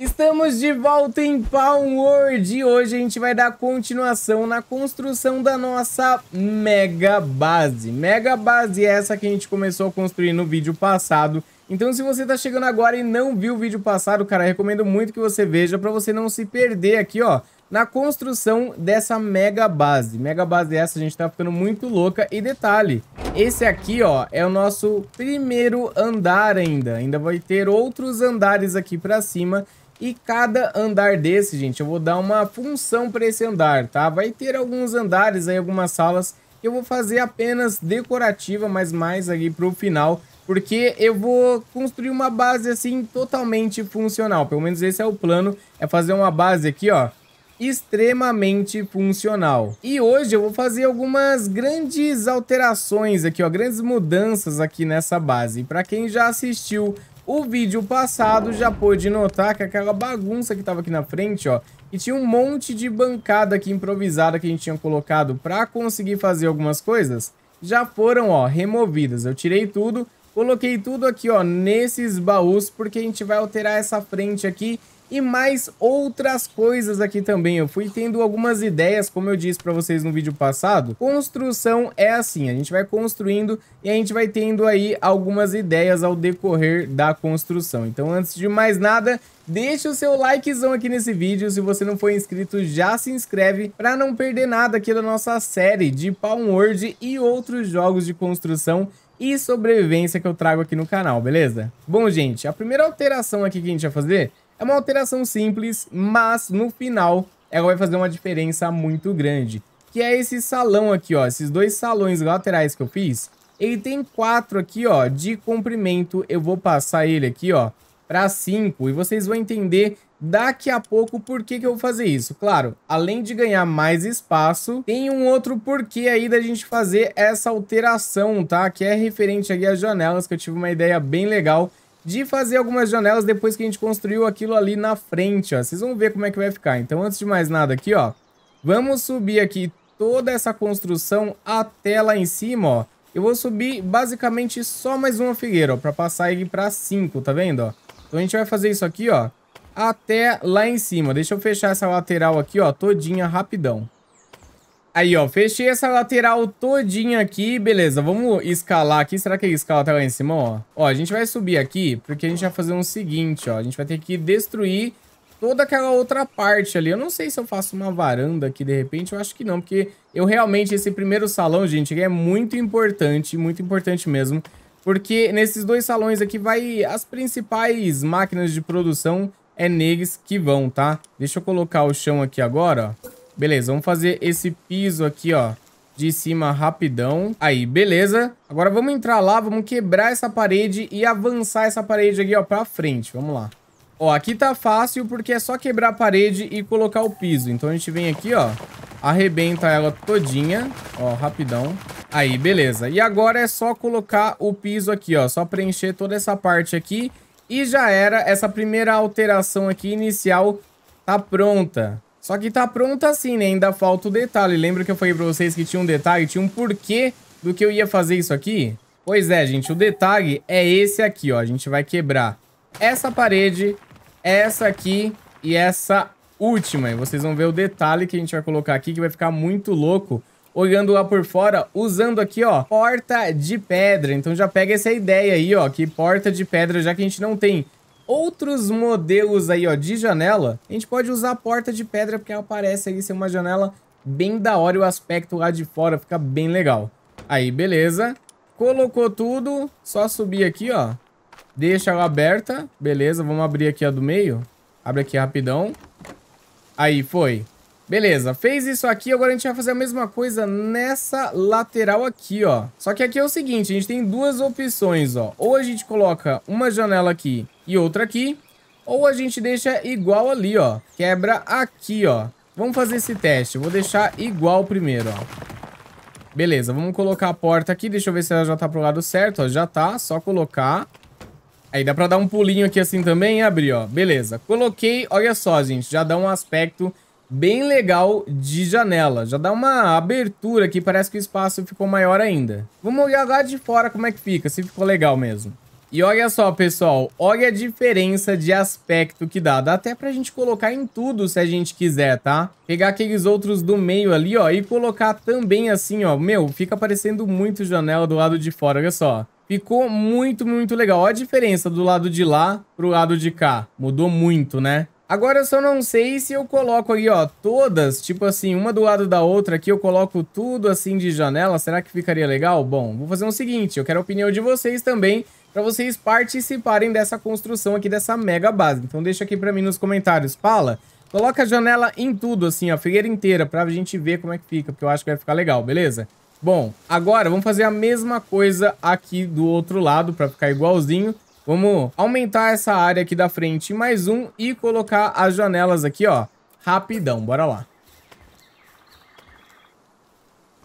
Estamos de volta em Palm World e hoje a gente vai dar continuação na construção da nossa mega base. Mega base é essa que a gente começou a construir no vídeo passado. Então se você tá chegando agora e não viu o vídeo passado, cara, recomendo muito que você veja para você não se perder aqui, ó, na construção dessa mega base. Mega base é essa, a gente tá ficando muito louca. E detalhe, esse aqui, ó, é o nosso primeiro andar ainda. Ainda vai ter outros andares aqui para cima. E cada andar desse, gente, eu vou dar uma função para esse andar, tá? Vai ter alguns andares aí, algumas salas que eu vou fazer apenas decorativa, mas mais aqui para o final, porque eu vou construir uma base assim totalmente funcional. Pelo menos esse é o plano, é fazer uma base aqui, ó, extremamente funcional. E hoje eu vou fazer algumas grandes alterações aqui, ó, grandes mudanças aqui nessa base. Para quem já assistiu o vídeo passado já pôde notar que aquela bagunça que estava aqui na frente, ó, e tinha um monte de bancada aqui improvisada que a gente tinha colocado para conseguir fazer algumas coisas, já foram, ó, removidas. Eu tirei tudo, coloquei tudo aqui, ó, nesses baús, porque a gente vai alterar essa frente aqui e mais outras coisas aqui também. Eu fui tendo algumas ideias, como eu disse para vocês no vídeo passado. Construção é assim, a gente vai construindo e a gente vai tendo aí algumas ideias ao decorrer da construção. Então, antes de mais nada, Deixe o seu likezão aqui nesse vídeo, se você não for inscrito já se inscreve para não perder nada aqui da nossa série de Palm World e outros jogos de construção e sobrevivência que eu trago aqui no canal, beleza? Bom, gente, a primeira alteração aqui que a gente vai fazer é uma alteração simples, mas no final ela vai fazer uma diferença muito grande. Que é esse salão aqui, ó. Esses dois salões laterais que eu fiz. Ele tem quatro aqui, ó, de comprimento. Eu vou passar ele aqui, ó, para cinco. E vocês vão entender daqui a pouco por que, que eu vou fazer isso. Claro, além de ganhar mais espaço, tem um outro porquê aí da gente fazer essa alteração, tá? Que é referente aqui às janelas, que eu tive uma ideia bem legal de fazer algumas janelas depois que a gente construiu aquilo ali na frente, ó. Vocês vão ver como é que vai ficar. Então, antes de mais nada aqui, ó, vamos subir aqui toda essa construção até lá em cima, ó. Eu vou subir basicamente só mais uma figueira, ó, pra passar ele pra cinco, tá vendo, ó? Então a gente vai fazer isso aqui, ó, até lá em cima. Deixa eu fechar essa lateral aqui, ó, todinha rapidão. Aí, ó, fechei essa lateral todinha aqui, beleza, vamos escalar aqui, será que ele escala até lá em cima, ó? Ó, a gente vai subir aqui, porque a gente vai fazer o um seguinte, ó, a gente vai ter que destruir toda aquela outra parte ali. Eu não sei se eu faço uma varanda aqui, de repente, eu acho que não, porque eu realmente, esse primeiro salão, gente, é muito importante, muito importante mesmo, porque nesses dois salões aqui vai as principais máquinas de produção é neles que vão, tá? Deixa eu colocar o chão aqui agora, ó. Beleza, vamos fazer esse piso aqui, ó de cima rapidão. Aí, beleza. Agora vamos entrar lá, vamos quebrar essa parede e avançar essa parede aqui, ó, pra frente. Vamos lá. Ó, aqui tá fácil porque é só quebrar a parede e colocar o piso. Então a gente vem aqui, ó, arrebenta ela todinha, ó, rapidão. Aí, beleza. E agora é só colocar o piso aqui, ó, só preencher toda essa parte aqui. E já era, essa primeira alteração aqui inicial tá pronta. Só que tá pronta assim, né? Ainda falta o detalhe. Lembra que eu falei pra vocês que tinha um detalhe, tinha um porquê do que eu ia fazer isso aqui? Pois é, gente, o detalhe é esse aqui, ó. A gente vai quebrar essa parede, essa aqui e essa última. E vocês vão ver o detalhe que a gente vai colocar aqui, que vai ficar muito louco. Olhando lá por fora, usando aqui, ó, porta de pedra. Então já pega essa ideia aí, ó, que porta de pedra, já que a gente não tem outros modelos aí, ó, de janela, a gente pode usar a porta de pedra porque ela parece ali ser uma janela bem da hora e o aspecto lá de fora fica bem legal. Aí, beleza. Colocou tudo, só subir aqui, ó. Deixa ela aberta, beleza. Vamos abrir aqui a do meio. Abre aqui rapidão. Aí, foi. Beleza, fez isso aqui, agora a gente vai fazer a mesma coisa nessa lateral aqui, ó. Só que aqui é o seguinte, a gente tem duas opções, ó. Ou a gente coloca uma janela aqui e outra aqui, ou a gente deixa igual ali, ó. Quebra aqui, ó. Vamos fazer esse teste, vou deixar igual primeiro, ó. Beleza, vamos colocar a porta aqui, deixa eu ver se ela já tá pro lado certo, ó. Já tá, só colocar... Aí dá pra dar um pulinho aqui assim também e abrir, ó. Beleza, coloquei, olha só, gente, já dá um aspecto bem legal de janela. Já dá uma abertura aqui, parece que o espaço ficou maior ainda. Vamos olhar lá de fora como é que fica, se ficou legal mesmo. E olha só, pessoal, olha a diferença de aspecto que dá. Dá até pra gente colocar em tudo se a gente quiser, tá? Pegar aqueles outros do meio ali, ó, e colocar também assim, ó. Meu, fica parecendo muito janela do lado de fora, olha só. Ficou muito, muito legal. Olha a diferença do lado de lá pro lado de cá. Mudou muito, né? Agora eu só não sei se eu coloco aí, ó, todas, tipo assim, uma do lado da outra aqui, eu coloco tudo assim de janela, será que ficaria legal? Bom, vou fazer o um seguinte, eu quero a opinião de vocês também, para vocês participarem dessa construção aqui, dessa mega base. Então deixa aqui para mim nos comentários, fala, coloca a janela em tudo assim, ó, a figueira inteira, pra gente ver como é que fica, porque eu acho que vai ficar legal, beleza? Bom, agora vamos fazer a mesma coisa aqui do outro lado, para ficar igualzinho, Vamos aumentar essa área aqui da frente mais um e colocar as janelas aqui, ó. Rapidão, bora lá.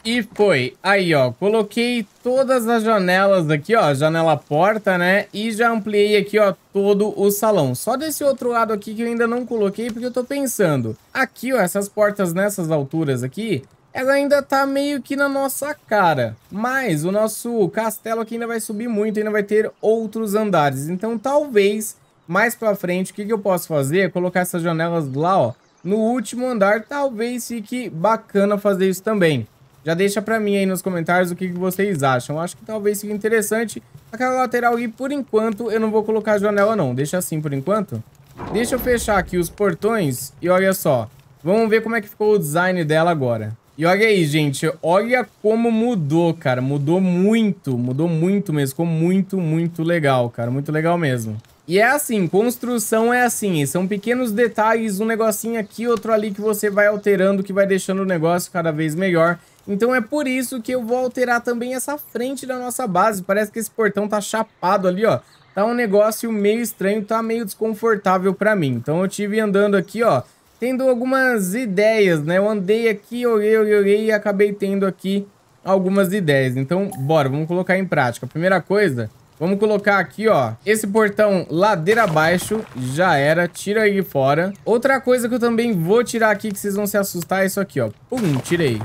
E foi. Aí, ó, coloquei todas as janelas aqui, ó, janela porta, né? E já ampliei aqui, ó, todo o salão. Só desse outro lado aqui que eu ainda não coloquei, porque eu tô pensando. Aqui, ó, essas portas nessas alturas aqui, ela ainda tá meio que na nossa cara. Mas o nosso castelo aqui ainda vai subir muito, ainda vai ter outros andares. Então talvez, mais pra frente, o que, que eu posso fazer é colocar essas janelas lá, ó, no último andar. Talvez fique bacana fazer isso também. Já deixa pra mim aí nos comentários o que, que vocês acham. Acho que talvez fique interessante. Aquela lateral aqui, por enquanto, eu não vou colocar a janela não. Deixa assim por enquanto. Deixa eu fechar aqui os portões e olha só. Vamos ver como é que ficou o design dela agora. E olha aí, gente, olha como mudou, cara. Mudou muito, mudou muito mesmo. Ficou muito, muito legal, cara. Muito legal mesmo. E é assim, construção é assim, são pequenos detalhes, um negocinho aqui, outro ali que você vai alterando, que vai deixando o negócio cada vez melhor. Então é por isso que eu vou alterar também essa frente da nossa base, parece que esse portão tá chapado ali, ó. Tá um negócio meio estranho, tá meio desconfortável pra mim. Então eu tive andando aqui, ó, tendo algumas ideias, né? Eu andei aqui, olhei, olhei, olhei e acabei tendo aqui algumas ideias. Então, bora, vamos colocar em prática. Primeira coisa, vamos colocar aqui, ó, esse portão ladeira abaixo, já era, tira ele fora. Outra coisa que eu também vou tirar aqui, que vocês vão se assustar, é isso aqui, ó. Pum, tirei.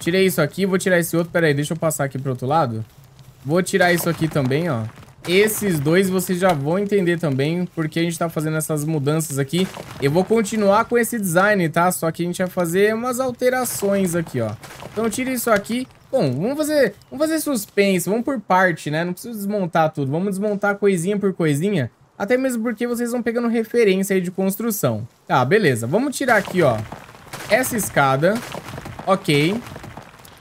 Tirei isso aqui, vou tirar esse outro, pera aí deixa eu passar aqui pro outro lado. Vou tirar isso aqui também, ó esses dois vocês já vão entender também porque a gente tá fazendo essas mudanças aqui. Eu vou continuar com esse design, tá? Só que a gente vai fazer umas alterações aqui, ó. Então tira isso aqui. Bom, vamos fazer, vamos fazer suspense, vamos por parte, né? Não preciso desmontar tudo, vamos desmontar coisinha por coisinha. Até mesmo porque vocês vão pegando referência aí de construção. Tá, beleza. Vamos tirar aqui, ó, essa escada. Ok.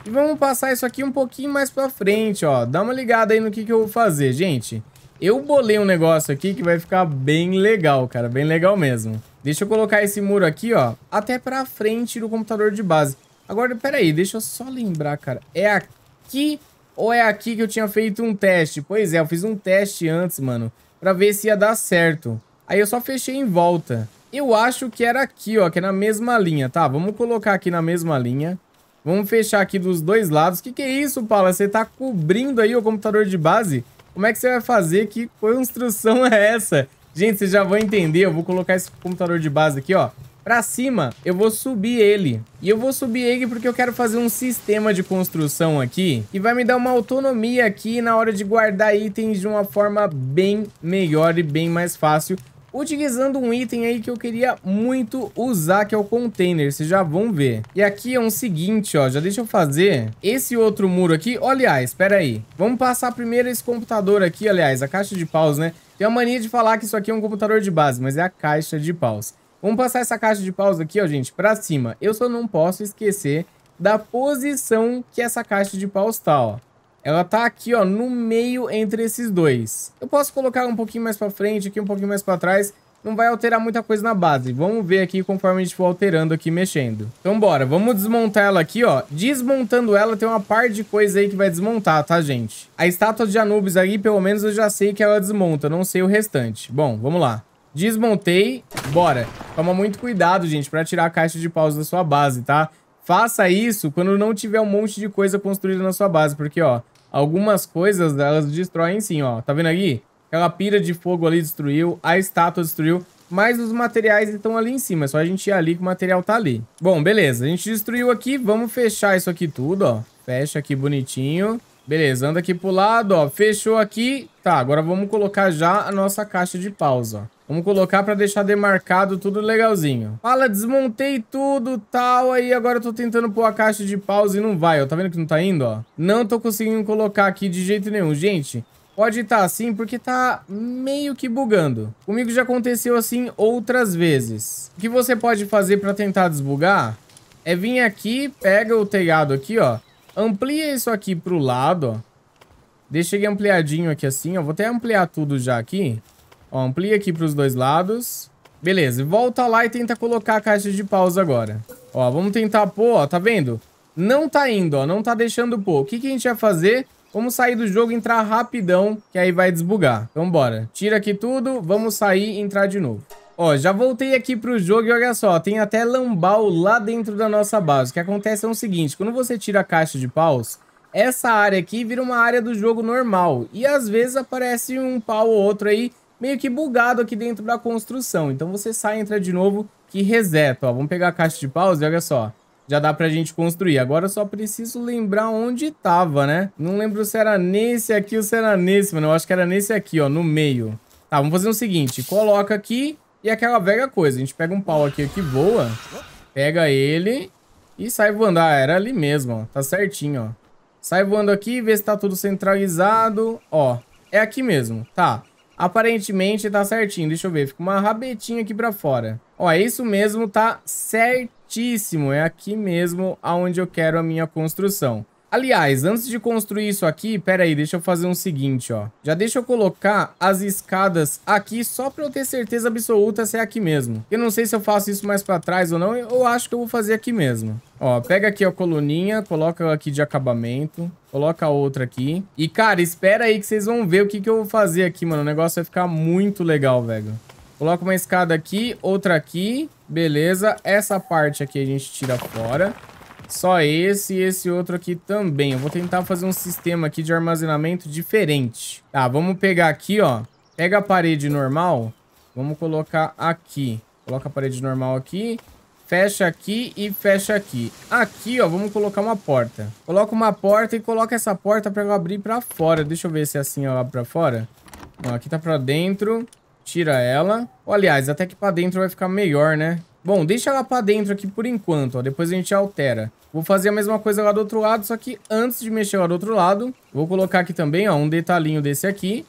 E vamos passar isso aqui um pouquinho mais pra frente, ó. Dá uma ligada aí no que, que eu vou fazer, gente. Eu bolei um negócio aqui que vai ficar bem legal, cara. Bem legal mesmo. Deixa eu colocar esse muro aqui, ó. Até pra frente do computador de base. Agora, peraí, deixa eu só lembrar, cara. É aqui ou é aqui que eu tinha feito um teste? Pois é, eu fiz um teste antes, mano. Pra ver se ia dar certo. Aí eu só fechei em volta. Eu acho que era aqui, ó. Que é na mesma linha, tá? Vamos colocar aqui na mesma linha. Vamos fechar aqui dos dois lados. O que, que é isso, Paula? Você tá cobrindo aí o computador de base? Como é que você vai fazer? Que construção é essa? Gente, vocês já vão entender. Eu vou colocar esse computador de base aqui, ó. Pra cima, eu vou subir ele. E eu vou subir ele porque eu quero fazer um sistema de construção aqui. E vai me dar uma autonomia aqui na hora de guardar itens de uma forma bem melhor e bem mais fácil utilizando um item aí que eu queria muito usar, que é o container, vocês já vão ver. E aqui é um seguinte, ó, já deixa eu fazer esse outro muro aqui. Oh, aliás, espera aí, vamos passar primeiro esse computador aqui, aliás, a caixa de paus, né? Tem a mania de falar que isso aqui é um computador de base, mas é a caixa de paus. Vamos passar essa caixa de paus aqui, ó, gente, pra cima. Eu só não posso esquecer da posição que essa caixa de paus tá, ó. Ela tá aqui, ó, no meio entre esses dois. Eu posso colocar um pouquinho mais pra frente, aqui um pouquinho mais pra trás. Não vai alterar muita coisa na base. Vamos ver aqui conforme a gente for alterando aqui, mexendo. Então bora, vamos desmontar ela aqui, ó. Desmontando ela, tem uma par de coisa aí que vai desmontar, tá, gente? A estátua de Anubis aí, pelo menos eu já sei que ela desmonta, não sei o restante. Bom, vamos lá. Desmontei, bora. Toma muito cuidado, gente, pra tirar a caixa de paus da sua base, tá? Faça isso quando não tiver um monte de coisa construída na sua base, porque, ó, Algumas coisas elas destroem sim, ó. Tá vendo aqui? Aquela pira de fogo ali destruiu, a estátua destruiu, mas os materiais estão ali em cima. É só a gente ir ali que o material tá ali. Bom, beleza. A gente destruiu aqui. Vamos fechar isso aqui tudo, ó. Fecha aqui bonitinho. Beleza, anda aqui pro lado, ó. Fechou aqui. Tá, agora vamos colocar já a nossa caixa de pausa, ó. Vamos colocar para deixar demarcado tudo legalzinho. Fala, desmontei tudo, tal, aí agora eu tô tentando pôr a caixa de pausa e não vai, ó. Tá vendo que não tá indo, ó? Não tô conseguindo colocar aqui de jeito nenhum. Gente, pode estar tá assim porque tá meio que bugando. Comigo já aconteceu assim outras vezes. O que você pode fazer para tentar desbugar é vir aqui, pega o telhado aqui, ó. Amplia isso aqui pro lado, ó. Deixa ele ampliadinho aqui assim, ó. Vou até ampliar tudo já aqui. Ó, amplia aqui para os dois lados. Beleza, volta lá e tenta colocar a caixa de pausa agora. Ó, vamos tentar pôr, ó, tá vendo? Não tá indo, ó, não tá deixando pôr. O que, que a gente vai fazer? Vamos sair do jogo e entrar rapidão, que aí vai desbugar. Então bora, tira aqui tudo, vamos sair e entrar de novo. Ó, já voltei aqui pro jogo e olha só, tem até lambal lá dentro da nossa base. O que acontece é o seguinte, quando você tira a caixa de paus, essa área aqui vira uma área do jogo normal. E às vezes aparece um pau ou outro aí meio que bugado aqui dentro da construção. Então você sai, entra de novo que reseta. Ó, vamos pegar a caixa de pausa e olha só. Já dá pra gente construir. Agora eu só preciso lembrar onde tava, né? Não lembro se era nesse aqui ou se era nesse, mano. Eu acho que era nesse aqui, ó, no meio. Tá, vamos fazer o seguinte. Coloca aqui e aquela velha coisa. A gente pega um pau aqui que voa, pega ele e sai voando. Ah, era ali mesmo, ó. Tá certinho, ó. Sai voando aqui, vê se tá tudo centralizado. Ó, é aqui mesmo. Tá. Aparentemente tá certinho, deixa eu ver, fica uma rabetinha aqui pra fora. Ó, é isso mesmo, tá certíssimo, é aqui mesmo aonde eu quero a minha construção. Aliás, antes de construir isso aqui, pera aí, deixa eu fazer um seguinte, ó. Já deixa eu colocar as escadas aqui só pra eu ter certeza absoluta se é aqui mesmo. Eu não sei se eu faço isso mais pra trás ou não, eu acho que eu vou fazer aqui mesmo. Ó, pega aqui a coluninha, coloca aqui de acabamento, coloca outra aqui. E, cara, espera aí que vocês vão ver o que, que eu vou fazer aqui, mano. O negócio vai ficar muito legal, velho. Coloca uma escada aqui, outra aqui. Beleza. Essa parte aqui a gente tira fora. Só esse e esse outro aqui também. Eu vou tentar fazer um sistema aqui de armazenamento diferente. Tá, vamos pegar aqui, ó. Pega a parede normal. Vamos colocar aqui. Coloca a parede normal aqui. Fecha aqui e fecha aqui. Aqui, ó, vamos colocar uma porta. Coloca uma porta e coloca essa porta pra eu abrir pra fora. Deixa eu ver se é assim eu abro pra fora. Ó, aqui tá pra dentro. Tira ela. Ou, aliás, até que pra dentro vai ficar melhor, né? Bom, deixa ela pra dentro aqui por enquanto, ó. Depois a gente altera. Vou fazer a mesma coisa lá do outro lado, só que antes de mexer lá do outro lado, vou colocar aqui também, ó, um detalhinho desse aqui.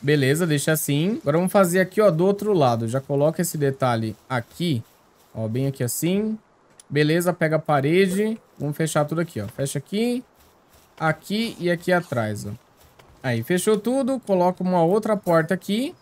Beleza, deixa assim. Agora vamos fazer aqui, ó, do outro lado. Já coloca esse detalhe aqui, ó, bem aqui assim. Beleza, pega a parede. Vamos fechar tudo aqui, ó. Fecha aqui, aqui e aqui atrás, ó. Aí, fechou tudo. Coloca uma outra porta aqui.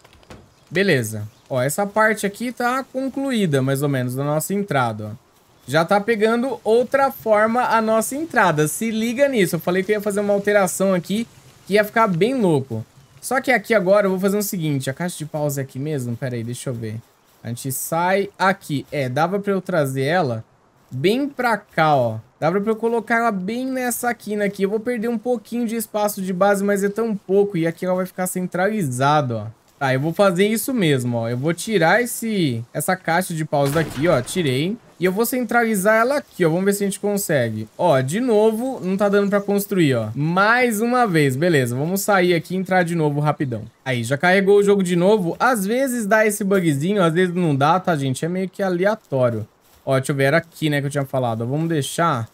Beleza. Ó, essa parte aqui tá concluída, mais ou menos, da nossa entrada, ó. Já tá pegando outra forma a nossa entrada. Se liga nisso. Eu falei que eu ia fazer uma alteração aqui que ia ficar bem louco. Só que aqui agora eu vou fazer o seguinte. A caixa de pausa é aqui mesmo? Pera aí, deixa eu ver. A gente sai aqui. É, dava pra eu trazer ela bem pra cá, ó. Dava pra eu colocar ela bem nessa quina aqui. Eu vou perder um pouquinho de espaço de base, mas é tão pouco. E aqui ela vai ficar centralizada, ó. Tá, eu vou fazer isso mesmo, ó. Eu vou tirar esse, essa caixa de paus daqui, ó. Tirei. E eu vou centralizar ela aqui, ó. Vamos ver se a gente consegue. Ó, de novo, não tá dando pra construir, ó. Mais uma vez, beleza. Vamos sair aqui e entrar de novo rapidão. Aí, já carregou o jogo de novo. Às vezes dá esse bugzinho, às vezes não dá, tá, gente? É meio que aleatório. Ó, deixa eu ver, era aqui, né, que eu tinha falado. vamos deixar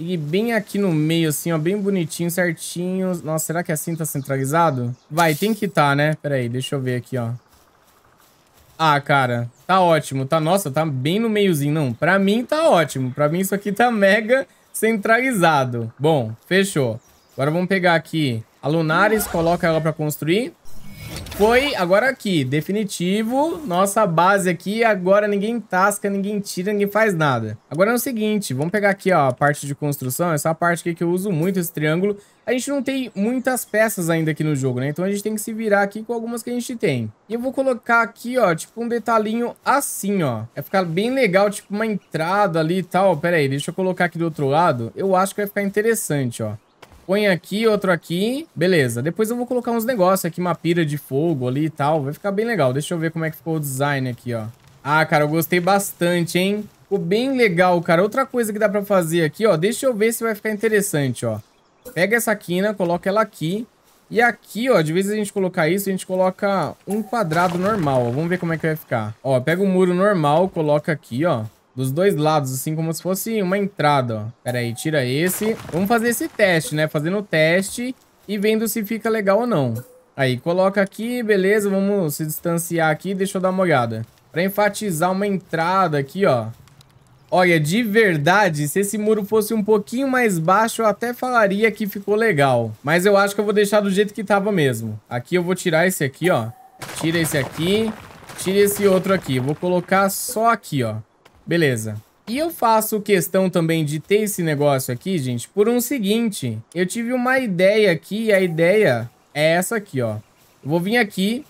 e bem aqui no meio, assim, ó, bem bonitinho, certinho. Nossa, será que assim tá centralizado? Vai, tem que tá, né? Pera aí, deixa eu ver aqui, ó. Ah, cara, tá ótimo, tá... Nossa, tá bem no meiozinho, não. Pra mim tá ótimo, pra mim isso aqui tá mega centralizado. Bom, fechou. Agora vamos pegar aqui a Lunares, coloca ela pra construir. Foi agora aqui, definitivo. Nossa base aqui, agora ninguém tasca, ninguém tira, ninguém faz nada. Agora é o seguinte, vamos pegar aqui ó, a parte de construção, essa é parte aqui que eu uso muito, esse triângulo. A gente não tem muitas peças ainda aqui no jogo, né? Então a gente tem que se virar aqui com algumas que a gente tem. E eu vou colocar aqui, ó, tipo um detalhinho assim, ó. Vai ficar bem legal, tipo uma entrada ali e tal. Pera aí, deixa eu colocar aqui do outro lado. Eu acho que vai ficar interessante, ó põe aqui, outro aqui. Beleza. Depois eu vou colocar uns negócios aqui, uma pira de fogo ali e tal. Vai ficar bem legal. Deixa eu ver como é que ficou o design aqui, ó. Ah, cara, eu gostei bastante, hein? Ficou bem legal, cara. Outra coisa que dá pra fazer aqui, ó. Deixa eu ver se vai ficar interessante, ó. Pega essa quina, coloca ela aqui. E aqui, ó, de vez em a gente colocar isso, a gente coloca um quadrado normal, ó. Vamos ver como é que vai ficar. Ó, pega o um muro normal, coloca aqui, ó dos dois lados, assim, como se fosse uma entrada, ó. Pera aí, tira esse. Vamos fazer esse teste, né? Fazendo o teste e vendo se fica legal ou não. Aí, coloca aqui, beleza. Vamos se distanciar aqui. Deixa eu dar uma olhada. Pra enfatizar uma entrada aqui, ó. Olha, de verdade, se esse muro fosse um pouquinho mais baixo, eu até falaria que ficou legal. Mas eu acho que eu vou deixar do jeito que tava mesmo. Aqui eu vou tirar esse aqui, ó. Tira esse aqui. Tira esse outro aqui. Vou colocar só aqui, ó. Beleza. E eu faço questão também de ter esse negócio aqui, gente, por um seguinte. Eu tive uma ideia aqui e a ideia é essa aqui, ó. Vou vir aqui,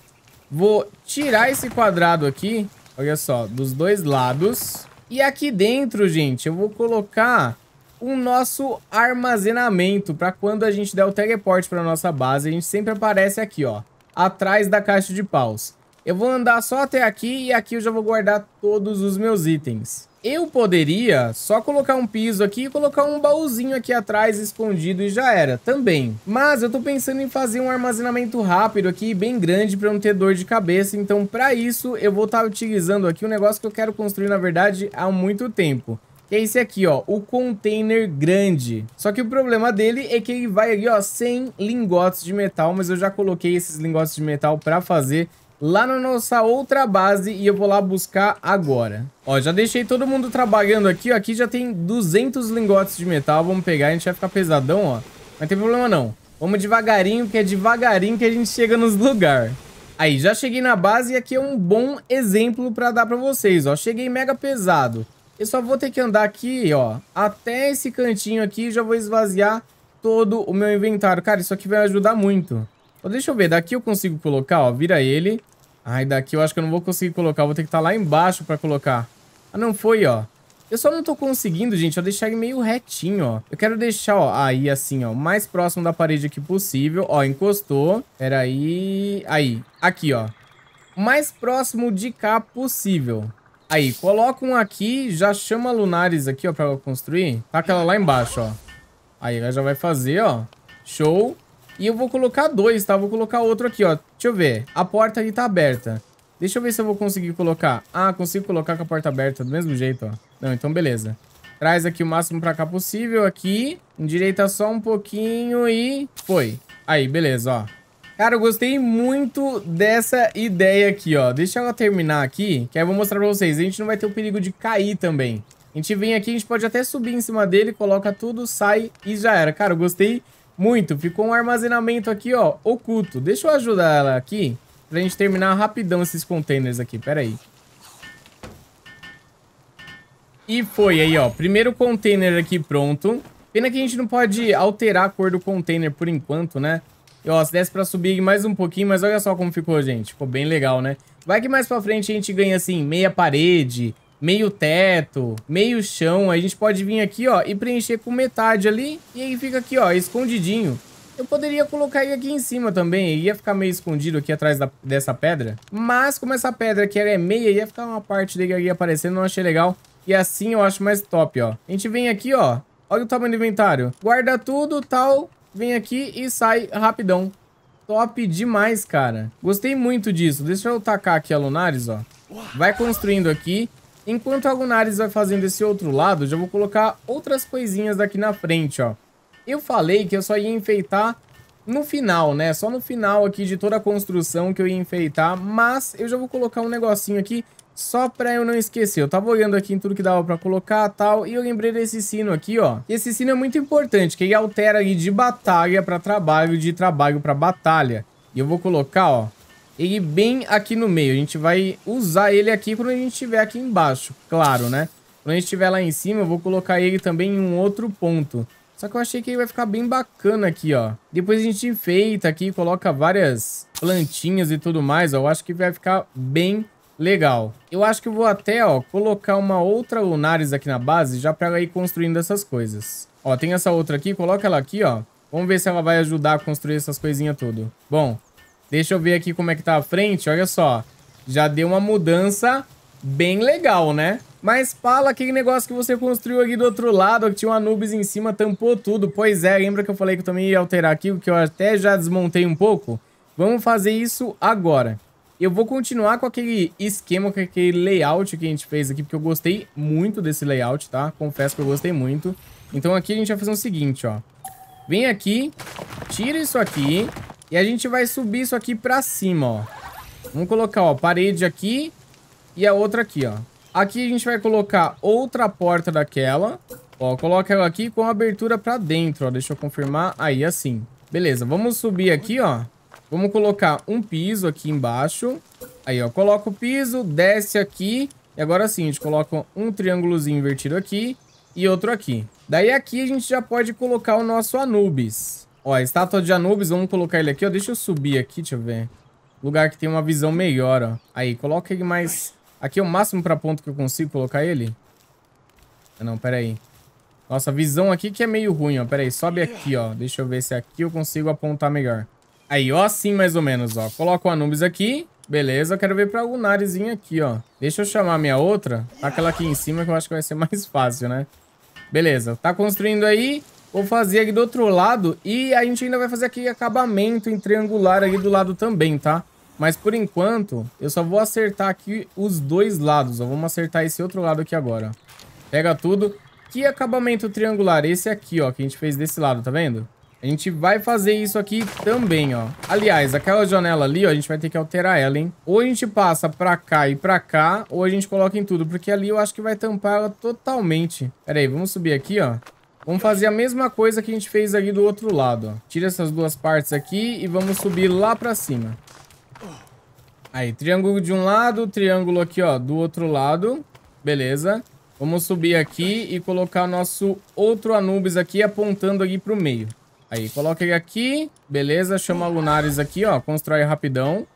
vou tirar esse quadrado aqui, olha só, dos dois lados. E aqui dentro, gente, eu vou colocar o nosso armazenamento para quando a gente der o teleporte para nossa base, a gente sempre aparece aqui, ó, atrás da caixa de paus. Eu vou andar só até aqui e aqui eu já vou guardar todos os meus itens. Eu poderia só colocar um piso aqui e colocar um baúzinho aqui atrás escondido e já era, também. Mas eu tô pensando em fazer um armazenamento rápido aqui, bem grande, pra não ter dor de cabeça. Então, pra isso, eu vou estar tá utilizando aqui um negócio que eu quero construir, na verdade, há muito tempo que é esse aqui, ó, o container grande. Só que o problema dele é que ele vai aqui, ó, sem lingotes de metal, mas eu já coloquei esses lingotes de metal para fazer lá na nossa outra base e eu vou lá buscar agora. Ó, já deixei todo mundo trabalhando aqui, ó. Aqui já tem 200 lingotes de metal. Vamos pegar, a gente vai ficar pesadão, ó. Mas não tem problema não. Vamos devagarinho, que é devagarinho que a gente chega nos lugares. Aí, já cheguei na base e aqui é um bom exemplo pra dar pra vocês, ó. Cheguei mega pesado. Eu só vou ter que andar aqui, ó, até esse cantinho aqui e já vou esvaziar todo o meu inventário. Cara, isso aqui vai ajudar muito deixa eu ver, daqui eu consigo colocar, ó, vira ele. Ai, daqui eu acho que eu não vou conseguir colocar, vou ter que estar tá lá embaixo pra colocar. Ah, não foi, ó. Eu só não tô conseguindo, gente, eu deixar ele meio retinho, ó. Eu quero deixar, ó, aí assim, ó, mais próximo da parede aqui possível. Ó, encostou. Pera aí. Aí, aqui, ó. Mais próximo de cá possível. Aí, coloca um aqui, já chama lunares aqui, ó, pra construir. Tá aquela lá embaixo, ó. Aí, ela já vai fazer, ó. Show. E eu vou colocar dois, tá? Vou colocar outro aqui, ó. Deixa eu ver. A porta ali tá aberta. Deixa eu ver se eu vou conseguir colocar. Ah, consigo colocar com a porta aberta do mesmo jeito, ó. Não, então beleza. Traz aqui o máximo pra cá possível, aqui. Endireita só um pouquinho e... Foi. Aí, beleza, ó. Cara, eu gostei muito dessa ideia aqui, ó. Deixa ela terminar aqui, que aí eu vou mostrar pra vocês. A gente não vai ter o perigo de cair também. A gente vem aqui, a gente pode até subir em cima dele, coloca tudo, sai e já era. Cara, eu gostei muito. Ficou um armazenamento aqui, ó, oculto. Deixa eu ajudar ela aqui pra gente terminar rapidão esses containers aqui. Pera aí. E foi aí, ó. Primeiro container aqui pronto. Pena que a gente não pode alterar a cor do container por enquanto, né? E, ó, se desse pra subir mais um pouquinho, mas olha só como ficou, gente. Ficou bem legal, né? Vai que mais pra frente a gente ganha, assim, meia parede, meio teto, meio chão. A gente pode vir aqui, ó, e preencher com metade ali. E aí fica aqui, ó, escondidinho. Eu poderia colocar ele aqui em cima também. Ele ia ficar meio escondido aqui atrás da, dessa pedra. Mas como essa pedra aqui é meia, ia ficar uma parte dele ali aparecendo. Não achei legal. E assim eu acho mais top, ó. A gente vem aqui, ó. Olha o tamanho do inventário. Guarda tudo, tal. Vem aqui e sai rapidão. Top demais, cara. Gostei muito disso. Deixa eu tacar aqui a Lunares, ó. Vai construindo aqui. Enquanto a Gunaris vai fazendo esse outro lado, já vou colocar outras coisinhas daqui na frente, ó. Eu falei que eu só ia enfeitar no final, né? Só no final aqui de toda a construção que eu ia enfeitar, mas eu já vou colocar um negocinho aqui só pra eu não esquecer. Eu tava olhando aqui em tudo que dava pra colocar e tal, e eu lembrei desse sino aqui, ó. E esse sino é muito importante, que ele altera ali de batalha pra trabalho, de trabalho pra batalha. E eu vou colocar, ó, ele bem aqui no meio. A gente vai usar ele aqui quando a gente estiver aqui embaixo, claro, né? Quando a gente estiver lá em cima, eu vou colocar ele também em um outro ponto. Só que eu achei que ele vai ficar bem bacana aqui, ó. Depois a gente enfeita aqui, coloca várias plantinhas e tudo mais, ó. Eu acho que vai ficar bem legal. Eu acho que eu vou até, ó, colocar uma outra Lunares aqui na base, já pra ela ir construindo essas coisas. Ó, tem essa outra aqui, coloca ela aqui, ó. Vamos ver se ela vai ajudar a construir essas coisinhas tudo. Bom, Deixa eu ver aqui como é que tá a frente, olha só. Já deu uma mudança bem legal, né? Mas fala aquele negócio que você construiu aqui do outro lado, que tinha uma Anubis em cima, tampou tudo. Pois é, lembra que eu falei que eu também ia alterar aqui, que eu até já desmontei um pouco? Vamos fazer isso agora. Eu vou continuar com aquele esquema, com aquele layout que a gente fez aqui, porque eu gostei muito desse layout, tá? Confesso que eu gostei muito. Então aqui a gente vai fazer o seguinte, ó. Vem aqui, tira isso aqui, e a gente vai subir isso aqui pra cima, ó. Vamos colocar, ó, parede aqui e a outra aqui, ó. Aqui a gente vai colocar outra porta daquela. Ó, coloca ela aqui com abertura pra dentro, ó. Deixa eu confirmar. Aí, assim. Beleza, vamos subir aqui, ó. Vamos colocar um piso aqui embaixo. Aí, ó, coloca o piso, desce aqui. E agora sim, a gente coloca um triângulozinho invertido aqui e outro aqui. Daí aqui a gente já pode colocar o nosso Anubis. Ó, a estátua de Anubis, vamos colocar ele aqui, ó. Deixa eu subir aqui, deixa eu ver. Lugar que tem uma visão melhor, ó. Aí, coloca ele mais... Aqui é o máximo pra ponto que eu consigo colocar ele? Não, peraí. Nossa, a visão aqui que é meio ruim, ó. peraí. sobe aqui, ó. Deixa eu ver se aqui eu consigo apontar melhor. Aí, ó, assim mais ou menos, ó. Coloca o Anubis aqui. Beleza, eu quero ver pra narizinho aqui, ó. Deixa eu chamar a minha outra. Tá aquela aqui em cima que eu acho que vai ser mais fácil, né? Beleza, tá construindo aí. Vou fazer aqui do outro lado e a gente ainda vai fazer aqui acabamento em triangular aqui do lado também, tá? Mas por enquanto, eu só vou acertar aqui os dois lados. Ó. vamos acertar esse outro lado aqui agora. Pega tudo. Que acabamento triangular? Esse aqui, ó, que a gente fez desse lado, tá vendo? A gente vai fazer isso aqui também, ó. Aliás, aquela janela ali, ó, a gente vai ter que alterar ela, hein? Ou a gente passa pra cá e pra cá, ou a gente coloca em tudo, porque ali eu acho que vai tampar ela totalmente. Pera aí, vamos subir aqui, ó. Vamos fazer a mesma coisa que a gente fez ali do outro lado, ó. Tira essas duas partes aqui e vamos subir lá pra cima. Aí, triângulo de um lado, triângulo aqui, ó, do outro lado. Beleza. Vamos subir aqui e colocar nosso outro Anubis aqui apontando aqui pro meio. Aí, coloca ele aqui. Beleza, chama Lunares aqui, ó. Constrói rapidão.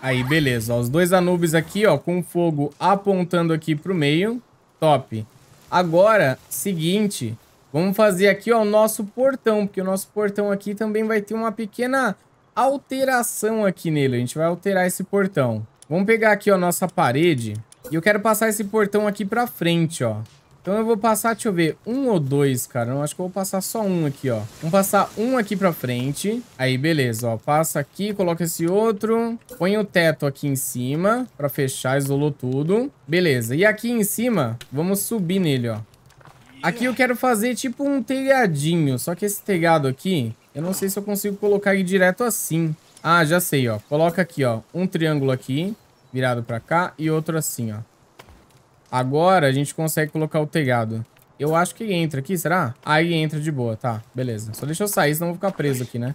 Aí, beleza. Ó, os dois Anubis aqui, ó, com fogo apontando aqui pro meio. Top. Agora, seguinte, Vamos fazer aqui ó, o nosso portão, porque o nosso portão aqui também vai ter uma pequena alteração aqui nele. A gente vai alterar esse portão. Vamos pegar aqui ó, a nossa parede e eu quero passar esse portão aqui pra frente, ó. Então eu vou passar, deixa eu ver, um ou dois, cara. Eu acho que eu vou passar só um aqui, ó. Vamos passar um aqui pra frente. Aí, beleza, ó. Passa aqui, coloca esse outro. Põe o teto aqui em cima pra fechar, isolou tudo. Beleza. E aqui em cima, vamos subir nele, ó. Aqui eu quero fazer tipo um telhadinho, só que esse telhado aqui, eu não sei se eu consigo colocar ele direto assim. Ah, já sei, ó. Coloca aqui, ó, um triângulo aqui, virado pra cá, e outro assim, ó. Agora a gente consegue colocar o telhado. Eu acho que ele entra aqui, será? Aí entra de boa, tá, beleza. Só deixa eu sair, senão eu vou ficar preso aqui, né?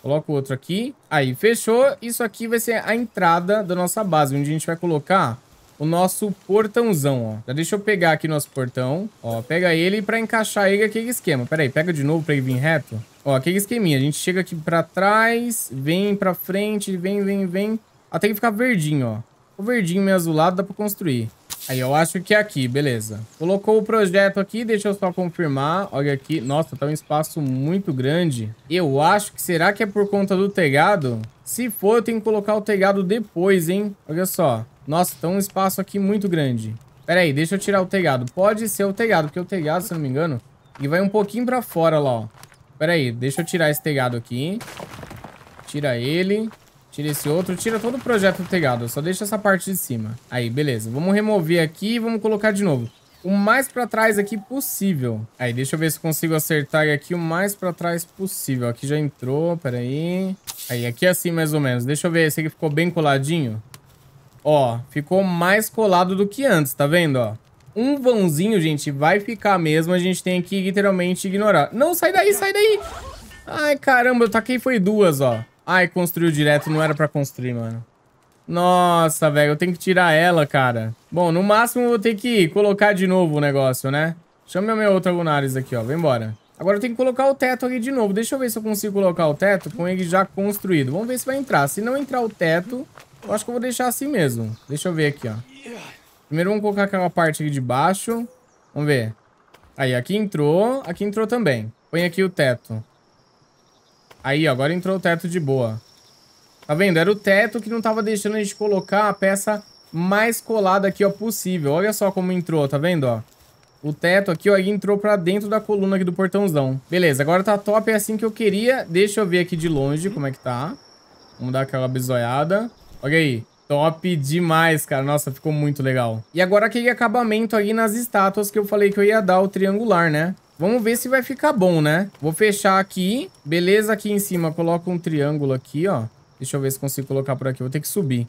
Coloca o outro aqui. Aí, fechou. Isso aqui vai ser a entrada da nossa base, onde a gente vai colocar o nosso portãozão, ó. Já deixa eu pegar aqui nosso portão. Ó, pega ele pra encaixar ele aquele esquema. Pera aí, pega de novo pra ele vir reto. Ó, aquele esqueminha. A gente chega aqui pra trás, vem pra frente, vem, vem, vem. Até que ficar verdinho, ó. O verdinho meio azulado dá pra construir. Aí, eu acho que é aqui, beleza. Colocou o projeto aqui, deixa eu só confirmar. Olha aqui. Nossa, tá um espaço muito grande. Eu acho que... Será que é por conta do telhado? Se for, eu tenho que colocar o telhado depois, hein? Olha só. Nossa, tem um espaço aqui muito grande. Pera aí, deixa eu tirar o telhado. Pode ser o telhado, porque o telhado, se eu não me engano, ele vai um pouquinho pra fora lá, ó. Pera aí, deixa eu tirar esse telhado aqui. Tira ele. Tira esse outro. Tira todo o projeto do telhado. Só deixa essa parte de cima. Aí, beleza. Vamos remover aqui e vamos colocar de novo. O mais pra trás aqui possível. Aí, deixa eu ver se consigo acertar aqui o mais pra trás possível. Aqui já entrou, pera aí. Aí, aqui assim mais ou menos. Deixa eu ver se aqui ficou bem coladinho. Ó, ficou mais colado do que antes, tá vendo, ó? Um vãozinho, gente, vai ficar mesmo. A gente tem que literalmente ignorar. Não, sai daí, sai daí! Ai, caramba, eu taquei foi duas, ó. Ai, construiu direto, não era pra construir, mano. Nossa, velho, eu tenho que tirar ela, cara. Bom, no máximo eu vou ter que colocar de novo o negócio, né? Chama meu outro Agunares aqui, ó. Vem embora. Agora eu tenho que colocar o teto aqui de novo. Deixa eu ver se eu consigo colocar o teto com ele já construído. Vamos ver se vai entrar. Se não entrar o teto, eu acho que eu vou deixar assim mesmo. Deixa eu ver aqui, ó. Primeiro vamos colocar aquela parte aqui de baixo. Vamos ver. Aí, aqui entrou. Aqui entrou também. Põe aqui o teto. Aí, ó, agora entrou o teto de boa. Tá vendo? Era o teto que não tava deixando a gente colocar a peça mais colada aqui, ó, possível. Olha só como entrou, tá vendo, ó? O teto aqui, ó, entrou pra dentro da coluna aqui do portãozão. Beleza, agora tá top, é assim que eu queria. Deixa eu ver aqui de longe como é que tá. Vamos dar aquela bisoiada. Olha aí. Top demais, cara. Nossa, ficou muito legal. E agora aquele acabamento aí nas estátuas que eu falei que eu ia dar o triangular, né? Vamos ver se vai ficar bom, né? Vou fechar aqui. Beleza, aqui em cima. Coloco um triângulo aqui, ó. Deixa eu ver se consigo colocar por aqui. Vou ter que subir.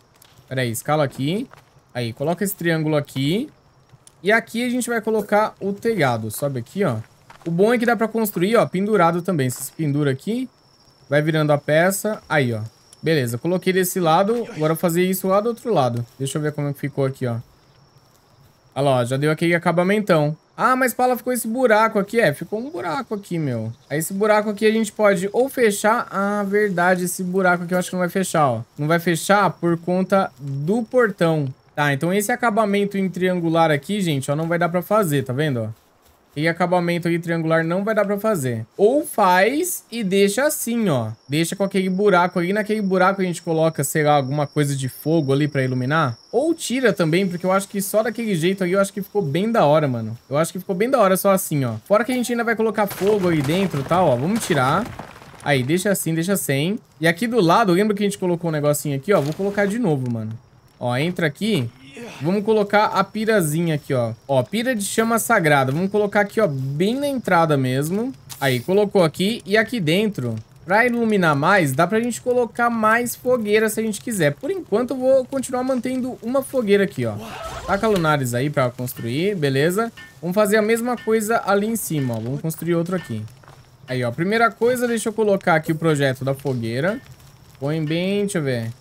Pera aí, escala aqui. Aí, coloca esse triângulo aqui. E aqui a gente vai colocar o telhado. Sobe aqui, ó. O bom é que dá pra construir, ó, pendurado também. Se pendura aqui, vai virando a peça. Aí, ó. Beleza, coloquei desse lado. Agora vou fazer isso lá do outro lado. Deixa eu ver como é que ficou aqui, ó. Olha lá, já deu aquele acabamentão. Ah, mas fala, ficou esse buraco aqui. É, ficou um buraco aqui, meu. Aí esse buraco aqui a gente pode ou fechar... Ah, verdade, esse buraco aqui eu acho que não vai fechar, ó. Não vai fechar por conta do portão. Tá, então esse acabamento em triangular aqui, gente, ó, não vai dar pra fazer, tá vendo, ó? E acabamento ali triangular não vai dar pra fazer. Ou faz e deixa assim, ó. Deixa com aquele buraco ali. Naquele buraco a gente coloca, sei lá, alguma coisa de fogo ali pra iluminar. Ou tira também, porque eu acho que só daquele jeito aí eu acho que ficou bem da hora, mano. Eu acho que ficou bem da hora só assim, ó. Fora que a gente ainda vai colocar fogo aí dentro e tá, tal, ó. Vamos tirar. Aí, deixa assim, deixa sem. E aqui do lado, lembra que a gente colocou um negocinho aqui, ó? Vou colocar de novo, mano. Ó, entra aqui Vamos colocar a pirazinha aqui, ó. Ó, pira de chama sagrada. Vamos colocar aqui, ó, bem na entrada mesmo. Aí, colocou aqui. E aqui dentro, pra iluminar mais, dá pra gente colocar mais fogueira se a gente quiser. Por enquanto, eu vou continuar mantendo uma fogueira aqui, ó. Taca tá lunares aí pra construir, beleza. Vamos fazer a mesma coisa ali em cima, ó. Vamos construir outro aqui. Aí, ó. Primeira coisa, deixa eu colocar aqui o projeto da fogueira. Põe bem, deixa eu ver.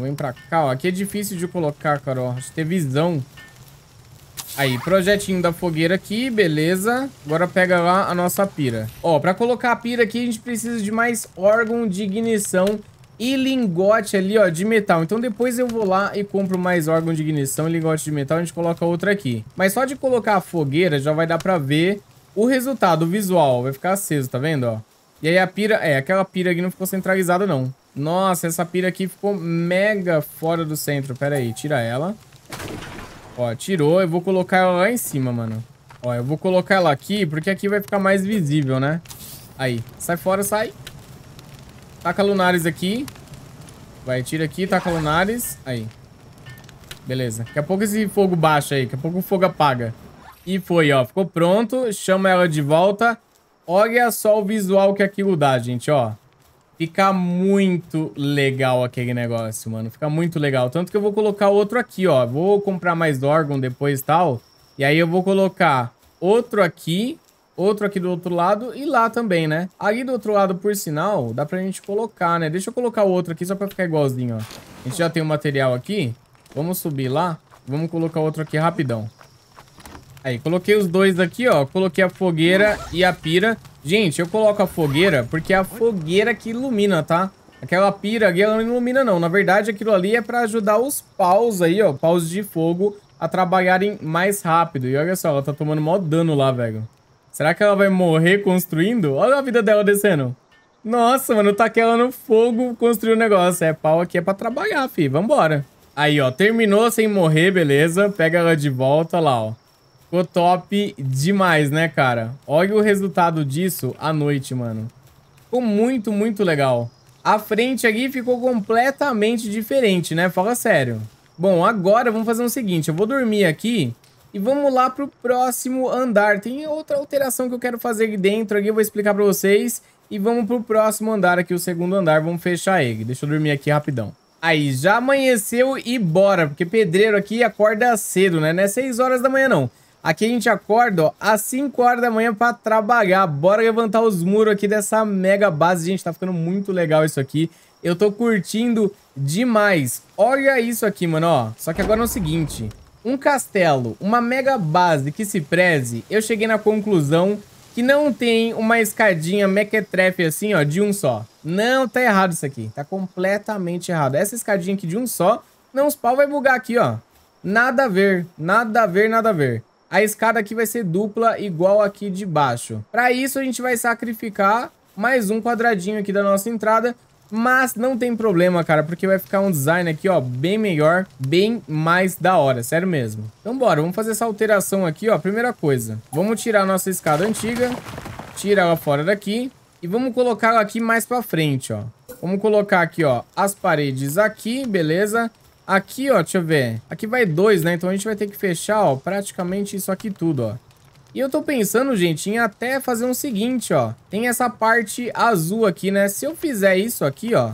Vem pra cá, ó. Aqui é difícil de colocar, cara, ó. Deixa eu ter visão. Aí, projetinho da fogueira aqui, beleza. Agora pega lá a nossa pira. Ó, pra colocar a pira aqui, a gente precisa de mais órgão de ignição e lingote ali, ó, de metal. Então depois eu vou lá e compro mais órgão de ignição e lingote de metal, a gente coloca outra aqui. Mas só de colocar a fogueira já vai dar pra ver o resultado, o visual. Vai ficar aceso, tá vendo, ó? E aí a pira... É, aquela pira aqui não ficou centralizada, não. Nossa, essa pira aqui ficou mega fora do centro. Pera aí, tira ela. Ó, tirou. Eu vou colocar ela lá em cima, mano. Ó, eu vou colocar ela aqui, porque aqui vai ficar mais visível, né? Aí, sai fora, sai. Taca lunares aqui. Vai, tira aqui, taca lunares. Aí. Beleza. Daqui a pouco esse fogo baixa aí. Daqui a pouco o fogo apaga. E foi, ó. Ficou pronto. Chama ela de volta. Olha só o visual que aquilo dá, gente, ó. Fica muito legal aquele negócio, mano. Fica muito legal. Tanto que eu vou colocar outro aqui, ó. Vou comprar mais Dorgon depois e tal. E aí eu vou colocar outro aqui, outro aqui do outro lado e lá também, né? Ali do outro lado, por sinal, dá pra gente colocar, né? Deixa eu colocar outro aqui só pra ficar igualzinho, ó. A gente já tem o material aqui. Vamos subir lá. Vamos colocar outro aqui rapidão. Aí, coloquei os dois aqui, ó. Coloquei a fogueira e a pira. Gente, eu coloco a fogueira porque é a fogueira que ilumina, tá? Aquela pira ali, ela não ilumina não. Na verdade, aquilo ali é pra ajudar os paus aí, ó, paus de fogo, a trabalharem mais rápido. E olha só, ela tá tomando mó dano lá, velho. Será que ela vai morrer construindo? Olha a vida dela descendo. Nossa, mano, tá aquela no fogo construir o um negócio. É, pau aqui é pra trabalhar, fi. Vambora. Aí, ó, terminou sem morrer, beleza. Pega ela de volta lá, ó. Ficou top demais, né, cara? Olha o resultado disso à noite, mano. Ficou muito, muito legal. A frente aqui ficou completamente diferente, né? Fala sério. Bom, agora vamos fazer o seguinte. Eu vou dormir aqui e vamos lá pro próximo andar. Tem outra alteração que eu quero fazer aqui dentro. Aqui eu vou explicar pra vocês. E vamos pro próximo andar aqui, o segundo andar. Vamos fechar ele. Deixa eu dormir aqui rapidão. Aí, já amanheceu e bora. Porque pedreiro aqui acorda cedo, né? Não é 6 horas da manhã, não. Aqui a gente acorda, ó, às 5 horas da manhã pra trabalhar. Bora levantar os muros aqui dessa mega base. Gente, tá ficando muito legal isso aqui. Eu tô curtindo demais. Olha isso aqui, mano, ó. Só que agora é o seguinte. Um castelo, uma mega base que se preze, eu cheguei na conclusão que não tem uma escadinha mequetrefe assim, ó, de um só. Não, tá errado isso aqui. Tá completamente errado. Essa escadinha aqui de um só, não, os pau vai bugar aqui, ó. Nada a ver, nada a ver, nada a ver a escada aqui vai ser dupla igual aqui de baixo. Para isso, a gente vai sacrificar mais um quadradinho aqui da nossa entrada, mas não tem problema, cara, porque vai ficar um design aqui, ó, bem melhor, bem mais da hora, sério mesmo. Então bora, vamos fazer essa alteração aqui, ó, primeira coisa. Vamos tirar a nossa escada antiga, tirar ela fora daqui e vamos colocar ela aqui mais pra frente, ó. Vamos colocar aqui, ó, as paredes aqui, beleza? Aqui, ó, deixa eu ver. Aqui vai dois, né? Então a gente vai ter que fechar, ó, praticamente isso aqui tudo, ó. E eu tô pensando, gente, em até fazer um seguinte, ó. Tem essa parte azul aqui, né? Se eu fizer isso aqui, ó,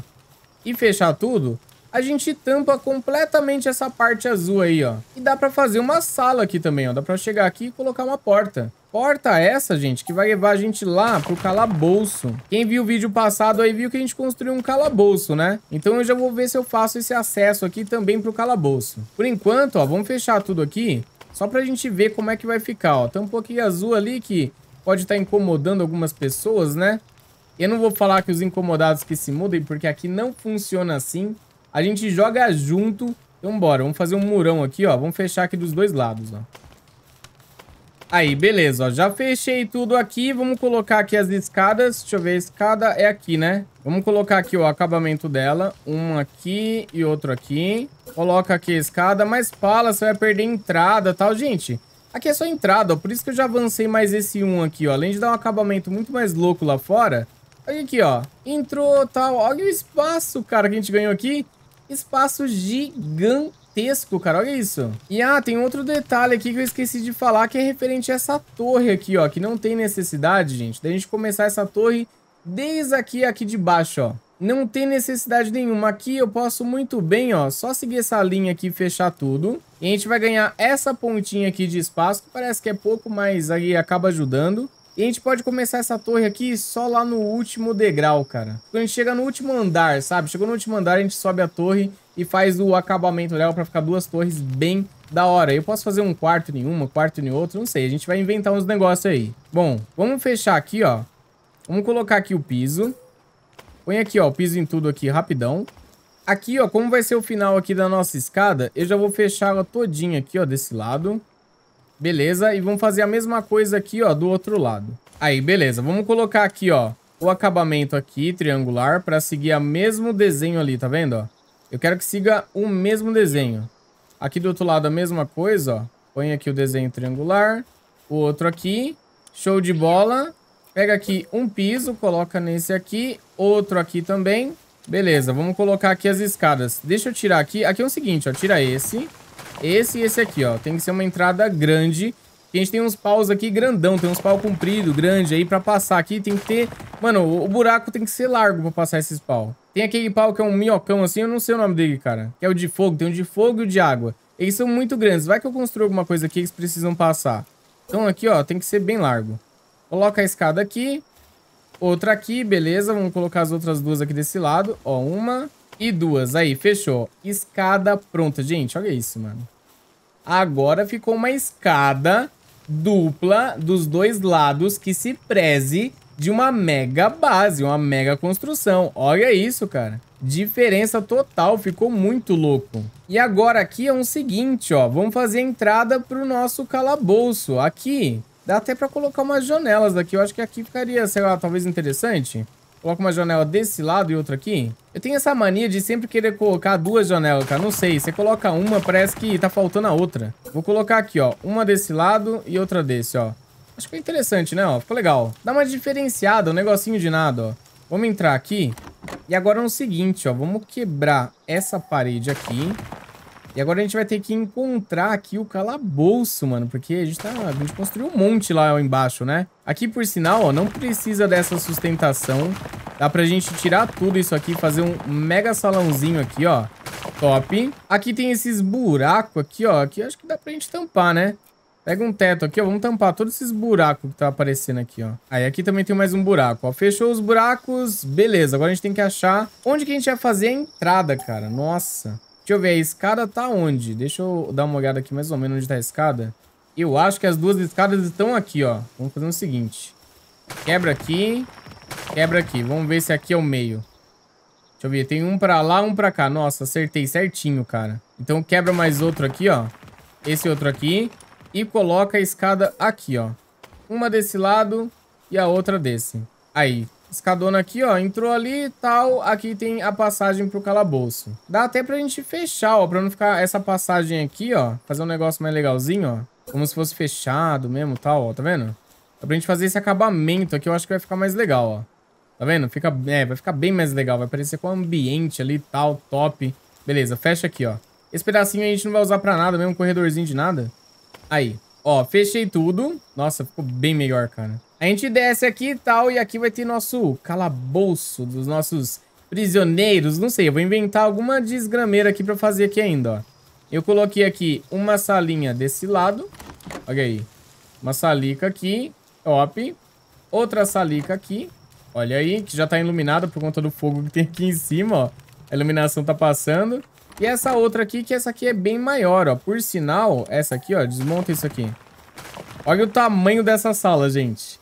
e fechar tudo, a gente tampa completamente essa parte azul aí, ó. E dá pra fazer uma sala aqui também, ó. Dá pra chegar aqui e colocar uma porta. Porta essa, gente, que vai levar a gente lá pro calabouço. Quem viu o vídeo passado aí viu que a gente construiu um calabouço, né? Então eu já vou ver se eu faço esse acesso aqui também pro calabouço. Por enquanto, ó, vamos fechar tudo aqui, só pra gente ver como é que vai ficar, ó. Tem um pouquinho azul ali que pode estar tá incomodando algumas pessoas, né? Eu não vou falar que os incomodados que se mudem, porque aqui não funciona assim. A gente joga junto. Então bora, vamos fazer um murão aqui, ó. Vamos fechar aqui dos dois lados, ó. Aí, beleza, ó, já fechei tudo aqui, vamos colocar aqui as escadas, deixa eu ver, a escada é aqui, né? Vamos colocar aqui o acabamento dela, um aqui e outro aqui. Coloca aqui a escada, mas fala, você vai perder entrada tal, gente... Aqui é só entrada, ó, por isso que eu já avancei mais esse um aqui, ó. Além de dar um acabamento muito mais louco lá fora, Olha aqui, ó. Entrou, tal. Olha o espaço, cara, que a gente ganhou aqui. Espaço gigante gigantesco, cara. Olha isso. E, ah, tem outro detalhe aqui que eu esqueci de falar, que é referente a essa torre aqui, ó. Que não tem necessidade, gente, da gente começar essa torre desde aqui, aqui de baixo, ó. Não tem necessidade nenhuma. Aqui eu posso muito bem, ó, só seguir essa linha aqui e fechar tudo. E a gente vai ganhar essa pontinha aqui de espaço, que parece que é pouco, mas aí acaba ajudando. E a gente pode começar essa torre aqui só lá no último degrau, cara. Quando a gente chega no último andar, sabe? Chegou no último andar, a gente sobe a torre e faz o acabamento dela pra ficar duas torres bem da hora. Eu posso fazer um quarto em uma, quarto em outro, não sei. A gente vai inventar uns negócios aí. Bom, vamos fechar aqui, ó. Vamos colocar aqui o piso. Põe aqui, ó, o piso em tudo aqui rapidão. Aqui, ó, como vai ser o final aqui da nossa escada, eu já vou fechar ela todinha aqui, ó, desse lado. Beleza, e vamos fazer a mesma coisa aqui, ó, do outro lado. Aí, beleza. Vamos colocar aqui, ó, o acabamento aqui, triangular, pra seguir o mesmo desenho ali, tá vendo, ó? Eu quero que siga o mesmo desenho. Aqui do outro lado a mesma coisa, ó. Põe aqui o desenho triangular. O outro aqui. Show de bola. Pega aqui um piso, coloca nesse aqui. Outro aqui também. Beleza, vamos colocar aqui as escadas. Deixa eu tirar aqui. Aqui é o seguinte, ó. Tira esse. Esse e esse aqui, ó. Tem que ser uma entrada grande a gente tem uns paus aqui grandão, tem uns pau comprido, grande aí pra passar aqui. Tem que ter... Mano, o buraco tem que ser largo pra passar esses pau. Tem aquele pau que é um minhocão assim, eu não sei o nome dele, cara. Que é o de fogo, tem o de fogo e o de água. Eles são muito grandes. Vai que eu construo alguma coisa aqui que eles precisam passar. Então aqui, ó, tem que ser bem largo. Coloca a escada aqui. Outra aqui, beleza. Vamos colocar as outras duas aqui desse lado. Ó, uma e duas. Aí, fechou. Escada pronta. Gente, olha isso, mano. Agora ficou uma escada dupla dos dois lados que se preze de uma mega base, uma mega construção. Olha isso, cara. Diferença total, ficou muito louco. E agora aqui é o um seguinte, ó. Vamos fazer a entrada pro nosso calabouço. Aqui, dá até pra colocar umas janelas daqui. Eu acho que aqui ficaria, sei lá, talvez interessante. Coloca uma janela desse lado e outra aqui. Eu tenho essa mania de sempre querer colocar duas janelas, cara. Não sei, você coloca uma, parece que tá faltando a outra. Vou colocar aqui, ó. Uma desse lado e outra desse, ó. Acho que é interessante, né? Ó, ficou legal. Dá uma diferenciada, um negocinho de nada, ó. Vamos entrar aqui. E agora é o seguinte, ó. Vamos quebrar essa parede aqui. E agora a gente vai ter que encontrar aqui o calabouço, mano. Porque a gente, tá, a gente construiu um monte lá embaixo, né? Aqui, por sinal, ó, não precisa dessa sustentação. Dá pra gente tirar tudo isso aqui fazer um mega salãozinho aqui, ó. Top. Aqui tem esses buracos aqui, ó. Aqui acho que dá pra gente tampar, né? Pega um teto aqui, ó. Vamos tampar todos esses buracos que tá aparecendo aqui, ó. Aí aqui também tem mais um buraco, ó. Fechou os buracos. Beleza, agora a gente tem que achar onde que a gente vai fazer a entrada, cara. Nossa. Deixa eu ver, a escada tá onde? Deixa eu dar uma olhada aqui mais ou menos onde tá a escada. Eu acho que as duas escadas estão aqui, ó. Vamos fazer o seguinte. Quebra aqui, quebra aqui. Vamos ver se aqui é o meio. Deixa eu ver, tem um pra lá, um pra cá. Nossa, acertei certinho, cara. Então quebra mais outro aqui, ó. Esse outro aqui. E coloca a escada aqui, ó. Uma desse lado e a outra desse. Aí, escadona aqui, ó. Entrou ali e tal. Aqui tem a passagem pro calabouço. Dá até pra gente fechar, ó. Pra não ficar essa passagem aqui, ó. Fazer um negócio mais legalzinho, ó. Como se fosse fechado mesmo tal, ó. Tá vendo? Dá pra gente fazer esse acabamento aqui. Eu acho que vai ficar mais legal, ó. Tá vendo? Fica, é, vai ficar bem mais legal. Vai parecer com o ambiente ali e tal. Top. Beleza, fecha aqui, ó. Esse pedacinho a gente não vai usar pra nada mesmo. corredorzinho de nada. Aí. Ó, fechei tudo. Nossa, ficou bem melhor, cara. A gente desce aqui e tal, e aqui vai ter nosso calabouço dos nossos prisioneiros. Não sei, eu vou inventar alguma desgrameira aqui pra fazer aqui ainda, ó. Eu coloquei aqui uma salinha desse lado. Olha aí. Uma salica aqui. Top. Outra salica aqui. Olha aí, que já tá iluminada por conta do fogo que tem aqui em cima, ó. A iluminação tá passando. E essa outra aqui, que essa aqui é bem maior, ó. Por sinal, essa aqui, ó, desmonta isso aqui. Olha o tamanho dessa sala, gente.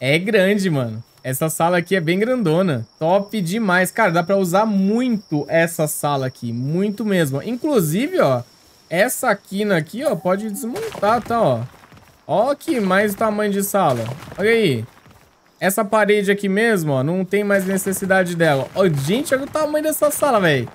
É grande, mano. Essa sala aqui é bem grandona. Top demais. Cara, dá pra usar muito essa sala aqui. Muito mesmo. Inclusive, ó, essa quina aqui, ó, pode desmontar, tá, ó. Ó que mais tamanho de sala. Olha aí. Essa parede aqui mesmo, ó, não tem mais necessidade dela. Ó, gente, olha o tamanho dessa sala, velho.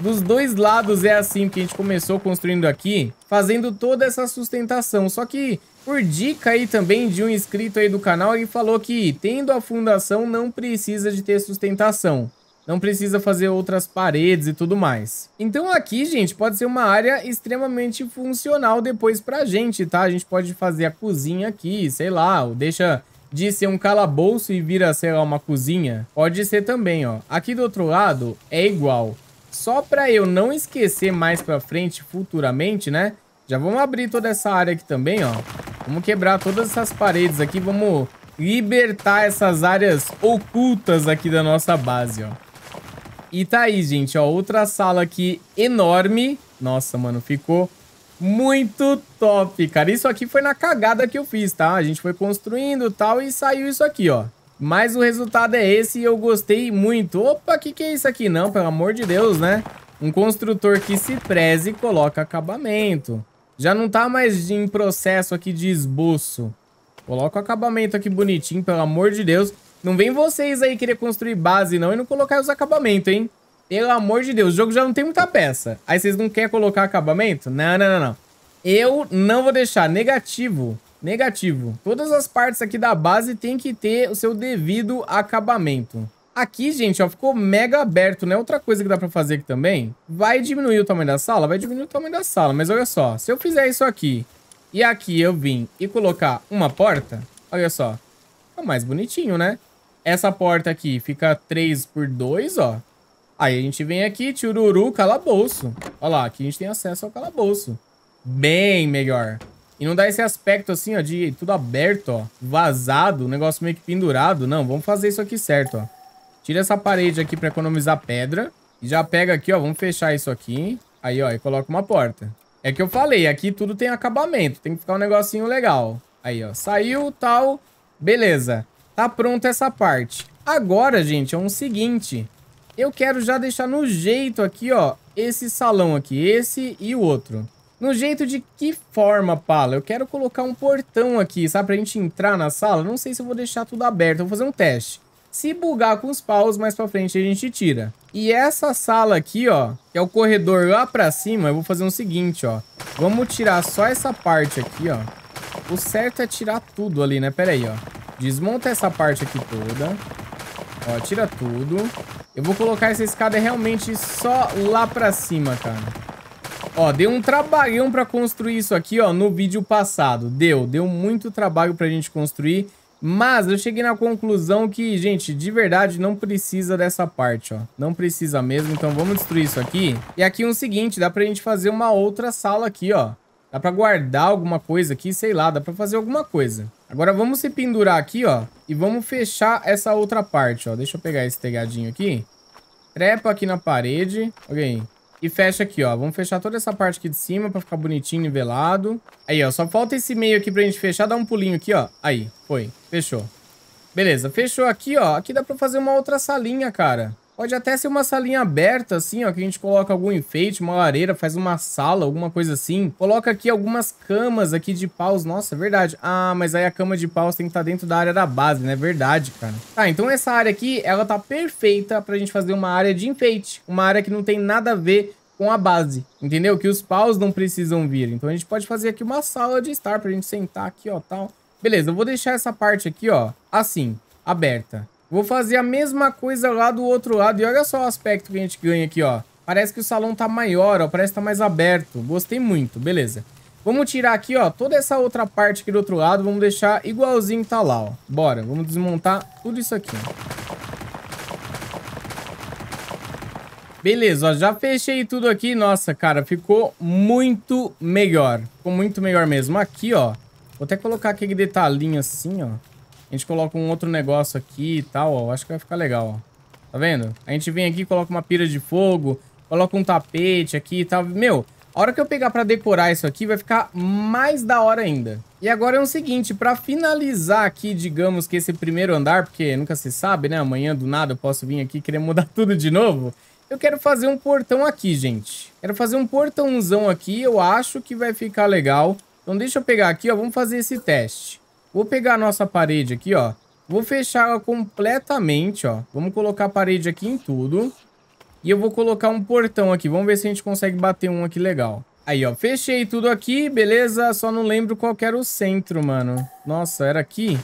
Dos dois lados é assim, porque a gente começou construindo aqui, fazendo toda essa sustentação. Só que, por dica aí também de um inscrito aí do canal, ele falou que tendo a fundação não precisa de ter sustentação. Não precisa fazer outras paredes e tudo mais. Então aqui, gente, pode ser uma área extremamente funcional depois pra gente, tá? A gente pode fazer a cozinha aqui, sei lá, ou deixa de ser um calabouço e vira, sei lá, uma cozinha. Pode ser também, ó. Aqui do outro lado é igual. Só para eu não esquecer mais para frente, futuramente, né? Já vamos abrir toda essa área aqui também, ó. Vamos quebrar todas essas paredes aqui. Vamos libertar essas áreas ocultas aqui da nossa base, ó. E tá aí, gente, ó. Outra sala aqui enorme. Nossa, mano, ficou muito top, cara. Isso aqui foi na cagada que eu fiz, tá? A gente foi construindo e tal e saiu isso aqui, ó. Mas o resultado é esse e eu gostei muito. Opa, o que, que é isso aqui? Não, pelo amor de Deus, né? Um construtor que se preze e coloca acabamento. Já não tá mais em processo aqui de esboço. Coloca o acabamento aqui bonitinho, pelo amor de Deus. Não vem vocês aí querer construir base não e não colocar os acabamentos, hein? Pelo amor de Deus, o jogo já não tem muita peça. Aí vocês não querem colocar acabamento? Não, não, não, não. Eu não vou deixar negativo Negativo. Todas as partes aqui da base tem que ter o seu devido acabamento. Aqui, gente, ó, ficou mega aberto, né? Outra coisa que dá pra fazer aqui também. Vai diminuir o tamanho da sala? Vai diminuir o tamanho da sala. Mas olha só, se eu fizer isso aqui e aqui eu vim e colocar uma porta, olha só. Fica é mais bonitinho, né? Essa porta aqui fica 3 por 2, ó. Aí a gente vem aqui, tchururu, calabouço. Olha lá, aqui a gente tem acesso ao calabouço. Bem melhor. E não dá esse aspecto assim, ó, de tudo aberto, ó. Vazado, negócio meio que pendurado. Não, vamos fazer isso aqui certo, ó. Tira essa parede aqui pra economizar pedra. E já pega aqui, ó. Vamos fechar isso aqui. Aí, ó, e coloca uma porta. É que eu falei, aqui tudo tem acabamento. Tem que ficar um negocinho legal. Aí, ó. Saiu, tal. Beleza. Tá pronta essa parte. Agora, gente, é um seguinte. Eu quero já deixar no jeito aqui, ó, esse salão aqui, esse e o outro. No jeito de que forma, Pala? Eu quero colocar um portão aqui, sabe? Pra gente entrar na sala. Não sei se eu vou deixar tudo aberto. Eu vou fazer um teste. Se bugar com os paus, mais pra frente a gente tira. E essa sala aqui, ó, que é o corredor lá pra cima, eu vou fazer o um seguinte, ó. Vamos tirar só essa parte aqui, ó. O certo é tirar tudo ali, né? Pera aí, ó. Desmonta essa parte aqui toda. Ó, tira tudo. Eu vou colocar essa escada realmente só lá pra cima, cara. Ó, deu um trabalhão pra construir isso aqui, ó, no vídeo passado. Deu, deu muito trabalho pra gente construir. Mas eu cheguei na conclusão que, gente, de verdade não precisa dessa parte, ó. Não precisa mesmo, então vamos destruir isso aqui. E aqui é o seguinte, dá pra gente fazer uma outra sala aqui, ó. Dá pra guardar alguma coisa aqui, sei lá, dá pra fazer alguma coisa. Agora vamos se pendurar aqui, ó, e vamos fechar essa outra parte, ó. Deixa eu pegar esse telhadinho aqui. Trepa aqui na parede. aí. E fecha aqui, ó. Vamos fechar toda essa parte aqui de cima pra ficar bonitinho, nivelado. Aí, ó. Só falta esse meio aqui pra gente fechar. Dá um pulinho aqui, ó. Aí, foi. Fechou. Beleza, fechou aqui, ó. Aqui dá pra fazer uma outra salinha, cara. Pode até ser uma salinha aberta, assim, ó, que a gente coloca algum enfeite, uma lareira, faz uma sala, alguma coisa assim. Coloca aqui algumas camas aqui de paus. Nossa, é verdade. Ah, mas aí a cama de paus tem que estar tá dentro da área da base, né? É verdade, cara. Tá, então essa área aqui, ela tá perfeita pra gente fazer uma área de enfeite. Uma área que não tem nada a ver com a base, entendeu? Que os paus não precisam vir. Então a gente pode fazer aqui uma sala de estar pra gente sentar aqui, ó, tal. Beleza, eu vou deixar essa parte aqui, ó, assim, aberta. Vou fazer a mesma coisa lá do outro lado. E olha só o aspecto que a gente ganha aqui, ó. Parece que o salão tá maior, ó. Parece que tá mais aberto. Gostei muito, beleza. Vamos tirar aqui, ó, toda essa outra parte aqui do outro lado. Vamos deixar igualzinho que tá lá, ó. Bora, vamos desmontar tudo isso aqui. Beleza, ó, já fechei tudo aqui. Nossa, cara, ficou muito melhor. Ficou muito melhor mesmo. Aqui, ó, vou até colocar aquele detalhinho assim, ó. A gente coloca um outro negócio aqui e tal, ó. Acho que vai ficar legal, ó. Tá vendo? A gente vem aqui, coloca uma pira de fogo, coloca um tapete aqui e tal. Meu, a hora que eu pegar pra decorar isso aqui vai ficar mais da hora ainda. E agora é o seguinte, pra finalizar aqui, digamos que esse primeiro andar, porque nunca se sabe, né? Amanhã do nada eu posso vir aqui e querer mudar tudo de novo. Eu quero fazer um portão aqui, gente. Quero fazer um portãozão aqui, eu acho que vai ficar legal. Então deixa eu pegar aqui, ó, vamos fazer esse teste. Vou pegar a nossa parede aqui, ó. Vou fechar ela completamente, ó. Vamos colocar a parede aqui em tudo. E eu vou colocar um portão aqui. Vamos ver se a gente consegue bater um aqui legal. Aí, ó. Fechei tudo aqui, beleza? Só não lembro qual era o centro, mano. Nossa, era aqui?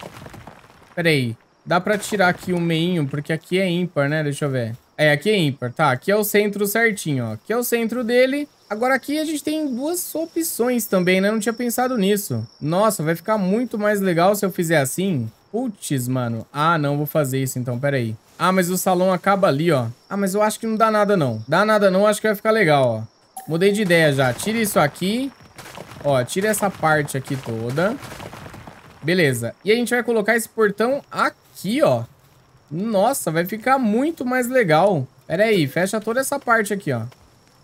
Pera aí. Dá pra tirar aqui o meio, meinho, porque aqui é ímpar, né? Deixa eu ver. É, aqui é ímpar. Tá, aqui é o centro certinho, ó. Aqui é o centro dele. Agora aqui a gente tem duas opções também, né? Eu não tinha pensado nisso. Nossa, vai ficar muito mais legal se eu fizer assim. Putz, mano. Ah, não, vou fazer isso então, peraí. Ah, mas o salão acaba ali, ó. Ah, mas eu acho que não dá nada não. Dá nada não, acho que vai ficar legal, ó. Mudei de ideia já. Tira isso aqui. Ó, tira essa parte aqui toda. Beleza. E a gente vai colocar esse portão aqui, ó. Nossa, vai ficar muito mais legal. Pera aí, fecha toda essa parte aqui, ó.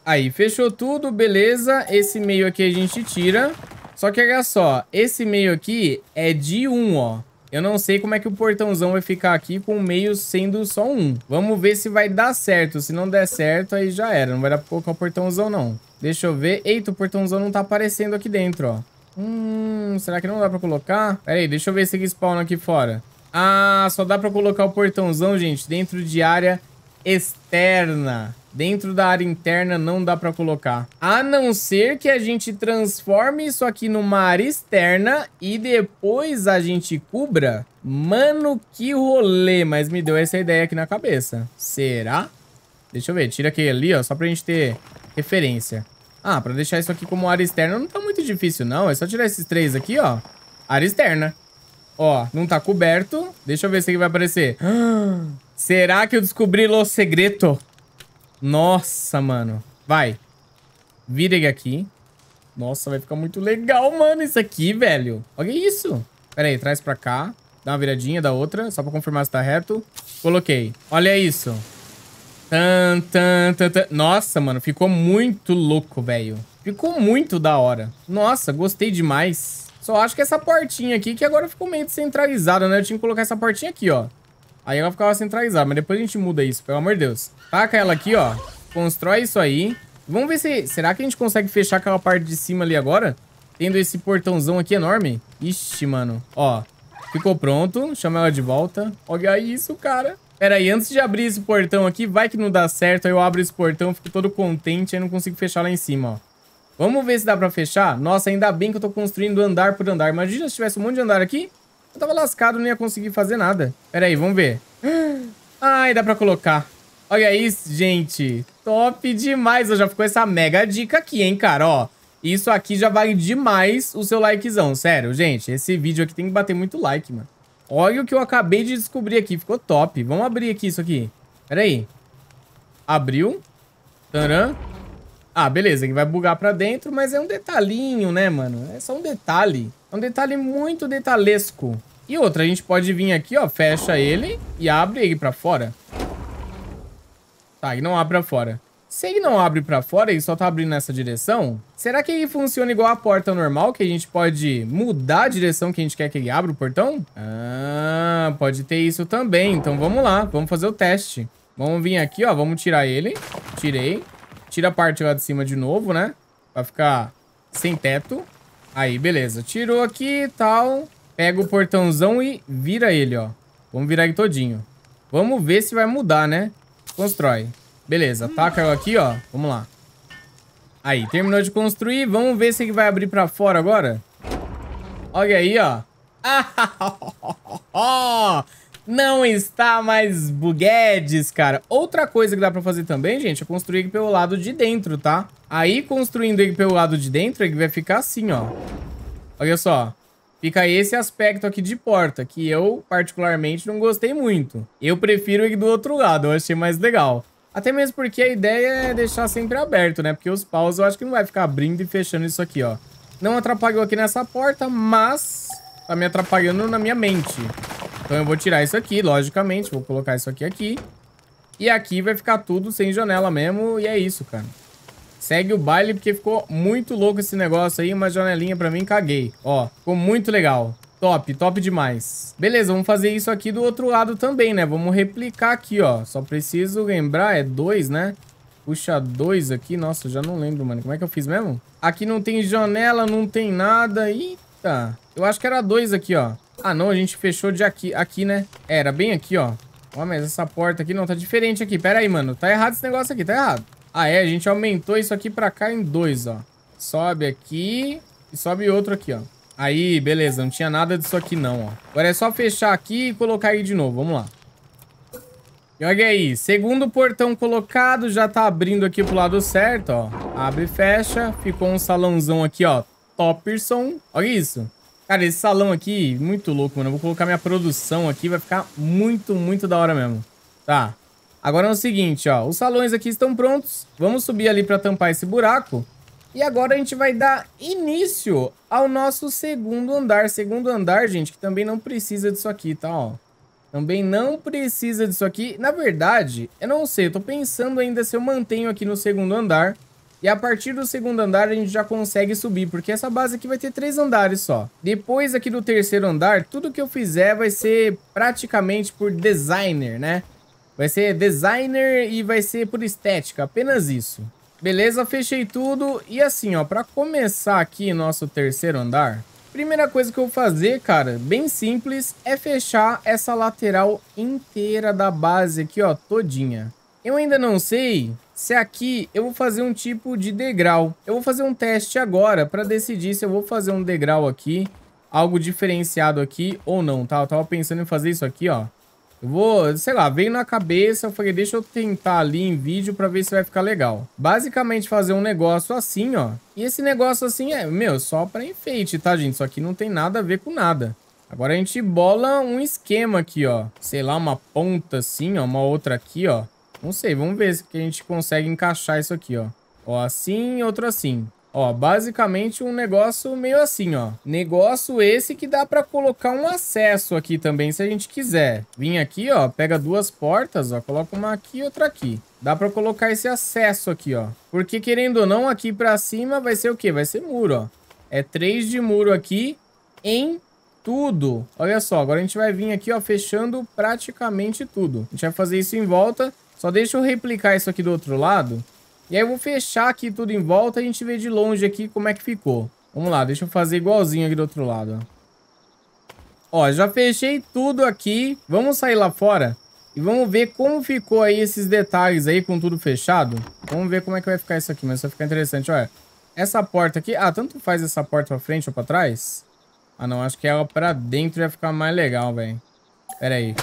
Aí, fechou tudo, beleza. Esse meio aqui a gente tira. Só que olha só, esse meio aqui é de um, ó. Eu não sei como é que o portãozão vai ficar aqui com o meio sendo só um. Vamos ver se vai dar certo. Se não der certo, aí já era. Não vai dar pra colocar o portãozão, não. Deixa eu ver. Eita, o portãozão não tá aparecendo aqui dentro, ó. Hum, será que não dá pra colocar? Pera aí, deixa eu ver se ele spawna aqui fora. Ah, só dá pra colocar o portãozão, gente, dentro de área externa. Dentro da área interna não dá pra colocar. A não ser que a gente transforme isso aqui numa área externa e depois a gente cubra. Mano, que rolê. Mas me deu essa ideia aqui na cabeça. Será? Deixa eu ver. Tira aquele ali, ó. Só pra gente ter referência. Ah, pra deixar isso aqui como área externa não tá muito difícil, não. É só tirar esses três aqui, ó. Área externa. Ó, não tá coberto. Deixa eu ver se aqui vai aparecer. será que eu descobri o segredo? Nossa, mano. Vai. Vira ele aqui. Nossa, vai ficar muito legal, mano, isso aqui, velho. Olha isso. Pera aí, traz pra cá. Dá uma viradinha da outra, só pra confirmar se tá reto. Coloquei. Olha isso. Tan, tan, tan, tan. Nossa, mano, ficou muito louco, velho. Ficou muito da hora. Nossa, gostei demais. Só acho que essa portinha aqui, que agora ficou meio descentralizada, né? Eu tinha que colocar essa portinha aqui, ó. Aí ela ficava centralizada, mas depois a gente muda isso, pelo amor de Deus. Taca ela aqui, ó. Constrói isso aí. Vamos ver se... Será que a gente consegue fechar aquela parte de cima ali agora? Tendo esse portãozão aqui enorme. Ixi, mano. Ó, ficou pronto. Chama ela de volta. Olha isso, cara. Pera aí, antes de abrir esse portão aqui, vai que não dá certo. Aí eu abro esse portão, fico todo contente, aí não consigo fechar lá em cima, ó. Vamos ver se dá pra fechar? Nossa, ainda bem que eu tô construindo andar por andar. Imagina se tivesse um monte de andar aqui. Eu tava lascado, não ia conseguir fazer nada. Pera aí, vamos ver. Ai, dá pra colocar. Olha isso, gente. Top demais. Eu já ficou essa mega dica aqui, hein, cara, ó. Isso aqui já vale demais o seu likezão, sério, gente. Esse vídeo aqui tem que bater muito like, mano. Olha o que eu acabei de descobrir aqui, ficou top. Vamos abrir aqui isso aqui. Pera aí. Abriu. Taran. Ah, beleza, que vai bugar pra dentro, mas é um detalhinho, né, mano? É só um detalhe. É um detalhe muito detalhesco. E outra, a gente pode vir aqui, ó, fecha ele e abre ele pra fora. Tá, e não abre pra fora. Se ele não abre pra fora e só tá abrindo nessa direção, será que ele funciona igual a porta normal, que a gente pode mudar a direção que a gente quer que ele abra o portão? Ah, pode ter isso também. Então vamos lá, vamos fazer o teste. Vamos vir aqui, ó, vamos tirar ele. Tirei. Tira a parte lá de cima de novo, né? Pra ficar sem teto. Aí, beleza. Tirou aqui e tal. Pega o portãozão e vira ele, ó. Vamos virar ele todinho. Vamos ver se vai mudar, né? Constrói. Beleza, taca eu aqui, ó. Vamos lá. Aí, terminou de construir. Vamos ver se ele vai abrir pra fora agora. Olha aí, ó. Ah, não está mais buguedes, cara. Outra coisa que dá pra fazer também, gente, é construir pelo lado de dentro, tá? Aí, construindo ele pelo lado de dentro, ele é vai ficar assim, ó. Olha só. Fica esse aspecto aqui de porta, que eu, particularmente, não gostei muito. Eu prefiro ele do outro lado, eu achei mais legal. Até mesmo porque a ideia é deixar sempre aberto, né? Porque os paus eu acho que não vai ficar abrindo e fechando isso aqui, ó. Não atrapalhou aqui nessa porta, mas tá me atrapalhando na minha mente. Então eu vou tirar isso aqui, logicamente. Vou colocar isso aqui aqui. E aqui vai ficar tudo sem janela mesmo. E é isso, cara. Segue o baile, porque ficou muito louco esse negócio aí. Uma janelinha pra mim, caguei. Ó, ficou muito legal. Top, top demais. Beleza, vamos fazer isso aqui do outro lado também, né? Vamos replicar aqui, ó. Só preciso lembrar, é dois, né? Puxa dois aqui. Nossa, já não lembro, mano. Como é que eu fiz mesmo? Aqui não tem janela, não tem nada. Eita. Eu acho que era dois aqui, ó. Ah, não, a gente fechou de aqui, aqui, né? É, era bem aqui, ó. Ó, mas essa porta aqui não tá diferente aqui. Pera aí, mano. Tá errado esse negócio aqui, tá errado. Ah, é, a gente aumentou isso aqui pra cá em dois, ó. Sobe aqui e sobe outro aqui, ó. Aí, beleza. Não tinha nada disso aqui, não, ó. Agora é só fechar aqui e colocar aí de novo. Vamos lá. E olha aí. Segundo portão colocado, já tá abrindo aqui pro lado certo, ó. Abre e fecha. Ficou um salãozão aqui, ó. Topperson. Olha isso. Cara, esse salão aqui, muito louco, mano. Eu vou colocar minha produção aqui, vai ficar muito, muito da hora mesmo. Tá. Agora é o seguinte, ó. Os salões aqui estão prontos. Vamos subir ali pra tampar esse buraco. E agora a gente vai dar início ao nosso segundo andar. Segundo andar, gente, que também não precisa disso aqui, tá, ó. Também não precisa disso aqui. Na verdade, eu não sei, eu tô pensando ainda se eu mantenho aqui no segundo andar e a partir do segundo andar a gente já consegue subir, porque essa base aqui vai ter três andares só. Depois aqui do terceiro andar, tudo que eu fizer vai ser praticamente por designer, né? Vai ser designer e vai ser por estética, apenas isso. Beleza, fechei tudo. E assim, ó, pra começar aqui nosso terceiro andar, primeira coisa que eu vou fazer, cara, bem simples, é fechar essa lateral inteira da base aqui, ó, todinha. Eu ainda não sei se aqui eu vou fazer um tipo de degrau. Eu vou fazer um teste agora para decidir se eu vou fazer um degrau aqui, algo diferenciado aqui ou não, tá? Eu tava pensando em fazer isso aqui, ó. Eu vou, sei lá, veio na cabeça, eu falei, deixa eu tentar ali em vídeo pra ver se vai ficar legal. Basicamente fazer um negócio assim, ó. E esse negócio assim é, meu, só pra enfeite, tá, gente? Isso aqui não tem nada a ver com nada. Agora a gente bola um esquema aqui, ó. Sei lá, uma ponta assim, ó, uma outra aqui, ó. Não sei, vamos ver se a gente consegue encaixar isso aqui, ó. Ó, assim, outro assim. Ó, basicamente um negócio meio assim, ó. Negócio esse que dá pra colocar um acesso aqui também, se a gente quiser. Vim aqui, ó, pega duas portas, ó, coloca uma aqui e outra aqui. Dá pra colocar esse acesso aqui, ó. Porque, querendo ou não, aqui pra cima vai ser o quê? Vai ser muro, ó. É três de muro aqui em tudo. Olha só, agora a gente vai vir aqui, ó, fechando praticamente tudo. A gente vai fazer isso em volta só deixa eu replicar isso aqui do outro lado. E aí eu vou fechar aqui tudo em volta e a gente vê de longe aqui como é que ficou. Vamos lá, deixa eu fazer igualzinho aqui do outro lado, ó. já fechei tudo aqui. Vamos sair lá fora e vamos ver como ficou aí esses detalhes aí com tudo fechado. Vamos ver como é que vai ficar isso aqui, mas vai ficar interessante, olha. Essa porta aqui... Ah, tanto faz essa porta pra frente ou pra trás? Ah, não, acho que ela é pra dentro ia ficar mais legal, velho. Pera aí.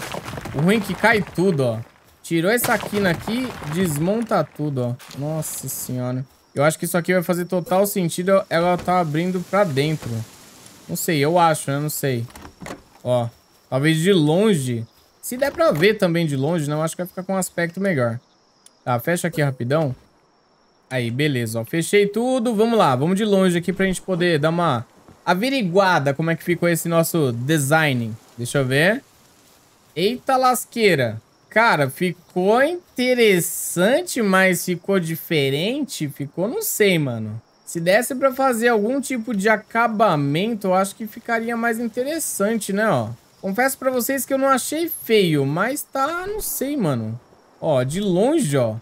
O ruim é que cai tudo, ó. Tirou essa quina aqui, desmonta tudo, ó. Nossa senhora. Eu acho que isso aqui vai fazer total sentido ela tá abrindo pra dentro. Não sei, eu acho, né? Não sei. Ó, talvez de longe. Se der pra ver também de longe, não, né? acho que vai ficar com um aspecto melhor. Tá, fecha aqui rapidão. Aí, beleza, ó. Fechei tudo. Vamos lá, vamos de longe aqui pra gente poder dar uma averiguada como é que ficou esse nosso design. Deixa eu ver. Eita lasqueira. Cara, ficou interessante, mas ficou diferente. Ficou, não sei, mano. Se desse pra fazer algum tipo de acabamento, eu acho que ficaria mais interessante, né, ó. Confesso pra vocês que eu não achei feio, mas tá, não sei, mano. Ó, de longe, ó.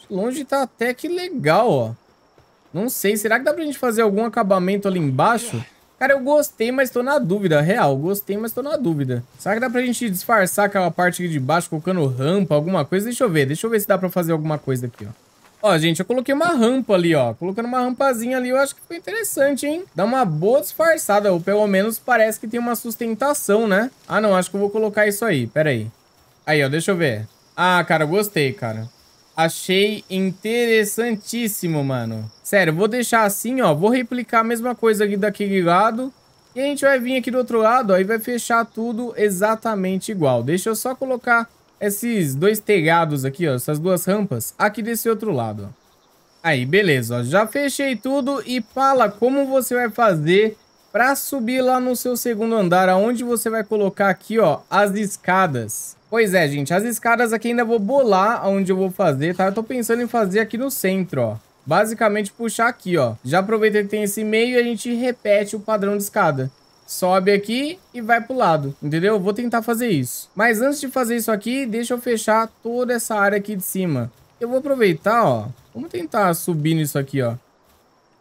De longe tá até que legal, ó. Não sei, será que dá pra gente fazer algum acabamento ali embaixo? Cara, eu gostei, mas tô na dúvida. Real, gostei, mas tô na dúvida. Será que dá pra gente disfarçar aquela parte aqui de baixo, colocando rampa, alguma coisa? Deixa eu ver. Deixa eu ver se dá pra fazer alguma coisa aqui, ó. Ó, gente, eu coloquei uma rampa ali, ó. Colocando uma rampazinha ali, eu acho que foi interessante, hein? Dá uma boa disfarçada, ou pelo menos parece que tem uma sustentação, né? Ah, não, acho que eu vou colocar isso aí. Pera aí. Aí, ó, deixa eu ver. Ah, cara, gostei, cara. Achei interessantíssimo, mano. Sério, vou deixar assim, ó. Vou replicar a mesma coisa aqui daquele lado. E a gente vai vir aqui do outro lado, ó. E vai fechar tudo exatamente igual. Deixa eu só colocar esses dois telhados aqui, ó. Essas duas rampas aqui desse outro lado, ó. Aí, beleza, ó. Já fechei tudo e fala como você vai fazer para subir lá no seu segundo andar. Aonde você vai colocar aqui, ó, as escadas. Pois é, gente, as escadas aqui ainda vou bolar onde eu vou fazer, tá? Eu tô pensando em fazer aqui no centro, ó. Basicamente puxar aqui, ó. Já aproveitei que tem esse meio e a gente repete o padrão de escada. Sobe aqui e vai pro lado, entendeu? vou tentar fazer isso. Mas antes de fazer isso aqui, deixa eu fechar toda essa área aqui de cima. Eu vou aproveitar, ó. Vamos tentar subir nisso aqui, ó.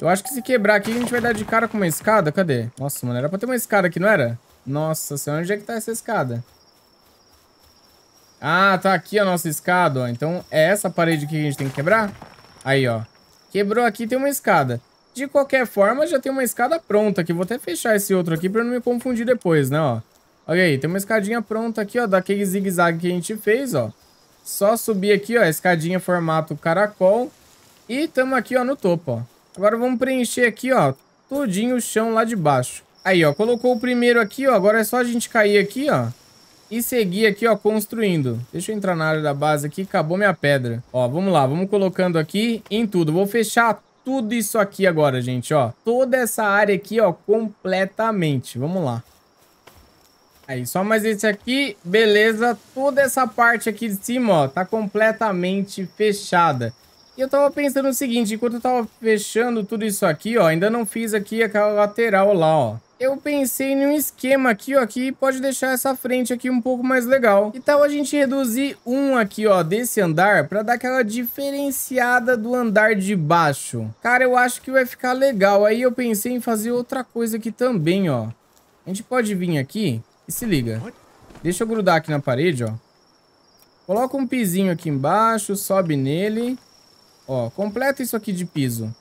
Eu acho que se quebrar aqui, a gente vai dar de cara com uma escada. Cadê? Nossa, mano, era pra ter uma escada aqui, não era? Nossa senhora, onde é que tá essa escada? Ah, tá aqui a nossa escada, ó. Então é essa parede que a gente tem que quebrar? Aí, ó. Quebrou aqui, tem uma escada. De qualquer forma, já tem uma escada pronta aqui. Vou até fechar esse outro aqui pra não me confundir depois, né, ó. Olha aí, tem uma escadinha pronta aqui, ó, daquele zigue-zague que a gente fez, ó. Só subir aqui, ó, escadinha formato caracol. E tamo aqui, ó, no topo, ó. Agora vamos preencher aqui, ó, tudinho o chão lá de baixo. Aí, ó, colocou o primeiro aqui, ó, agora é só a gente cair aqui, ó e seguir aqui, ó, construindo. Deixa eu entrar na área da base aqui, acabou minha pedra. Ó, vamos lá, vamos colocando aqui em tudo. Vou fechar tudo isso aqui agora, gente, ó. Toda essa área aqui, ó, completamente. Vamos lá. Aí, só mais esse aqui, beleza. Toda essa parte aqui de cima, ó, tá completamente fechada. E eu tava pensando o seguinte, enquanto eu tava fechando tudo isso aqui, ó, ainda não fiz aqui aquela lateral lá, ó. Eu pensei em um esquema aqui, ó, que pode deixar essa frente aqui um pouco mais legal. E tal a gente reduzir um aqui, ó, desse andar pra dar aquela diferenciada do andar de baixo. Cara, eu acho que vai ficar legal. Aí eu pensei em fazer outra coisa aqui também, ó. A gente pode vir aqui e se liga. Deixa eu grudar aqui na parede, ó. Coloca um pisinho aqui embaixo, sobe nele. Ó, completa isso aqui de piso.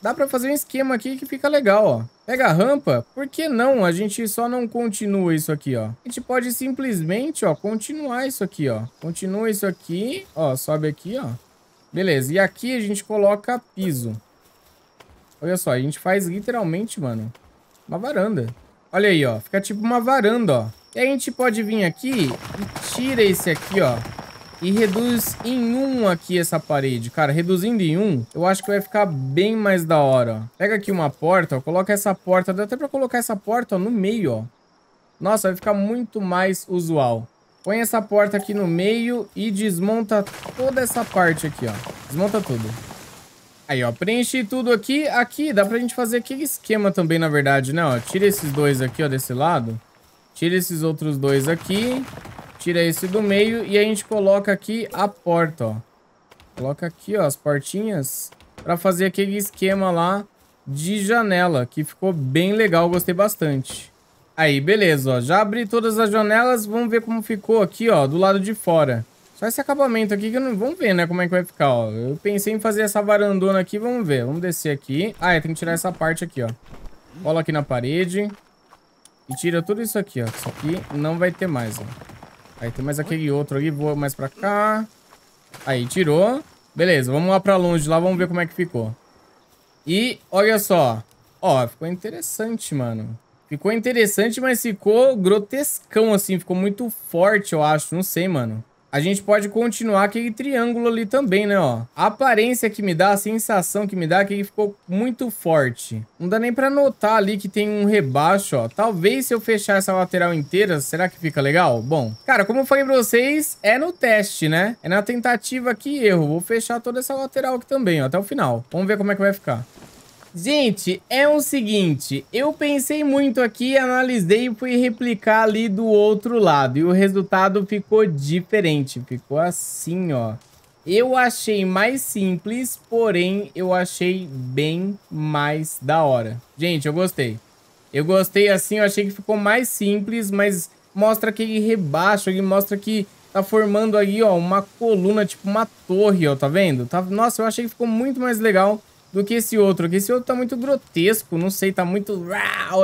Dá pra fazer um esquema aqui que fica legal, ó. Pega a rampa? Por que não? A gente só não continua isso aqui, ó. A gente pode simplesmente, ó, continuar isso aqui, ó. Continua isso aqui, ó, sobe aqui, ó. Beleza, e aqui a gente coloca piso. Olha só, a gente faz literalmente, mano, uma varanda. Olha aí, ó, fica tipo uma varanda, ó. E a gente pode vir aqui e tira esse aqui, ó e reduz em um aqui essa parede. Cara, reduzindo em um, eu acho que vai ficar bem mais da hora. Pega aqui uma porta, ó, coloca essa porta. Dá até pra colocar essa porta ó, no meio, ó. Nossa, vai ficar muito mais usual. Põe essa porta aqui no meio e desmonta toda essa parte aqui, ó. Desmonta tudo. Aí, ó, preenche tudo aqui. Aqui dá pra gente fazer aquele esquema também, na verdade, né, ó. Tira esses dois aqui, ó, desse lado. Tira esses outros dois aqui. Tira esse do meio e a gente coloca aqui a porta, ó. Coloca aqui, ó, as portinhas para fazer aquele esquema lá de janela, que ficou bem legal, gostei bastante. Aí, beleza, ó, já abri todas as janelas, vamos ver como ficou aqui, ó, do lado de fora. Só esse acabamento aqui que não... Vamos ver, né, como é que vai ficar, ó. Eu pensei em fazer essa varandona aqui, vamos ver. Vamos descer aqui. Ah, é, tem que tirar essa parte aqui, ó. Cola aqui na parede. E tira tudo isso aqui, ó. Isso aqui não vai ter mais, ó. Aí tem mais aquele outro ali, voa mais pra cá. Aí, tirou. Beleza, vamos lá pra longe lá, vamos ver como é que ficou. E, olha só. Ó, ficou interessante, mano. Ficou interessante, mas ficou grotescão, assim. Ficou muito forte, eu acho. Não sei, mano a gente pode continuar aquele triângulo ali também, né, ó. A aparência que me dá, a sensação que me dá é que ele ficou muito forte. Não dá nem pra notar ali que tem um rebaixo, ó. Talvez se eu fechar essa lateral inteira, será que fica legal? Bom, cara, como eu falei pra vocês, é no teste, né? É na tentativa que erro. Vou fechar toda essa lateral aqui também, ó, até o final. Vamos ver como é que vai ficar. Gente, é o seguinte, eu pensei muito aqui, analisei e fui replicar ali do outro lado. E o resultado ficou diferente, ficou assim, ó. Eu achei mais simples, porém eu achei bem mais da hora. Gente, eu gostei. Eu gostei assim, eu achei que ficou mais simples, mas mostra aquele rebaixo, ele mostra que tá formando aí, ó, uma coluna, tipo uma torre, ó, tá vendo? Tá... Nossa, eu achei que ficou muito mais legal do que esse outro aqui. Esse outro tá muito grotesco, não sei, tá muito...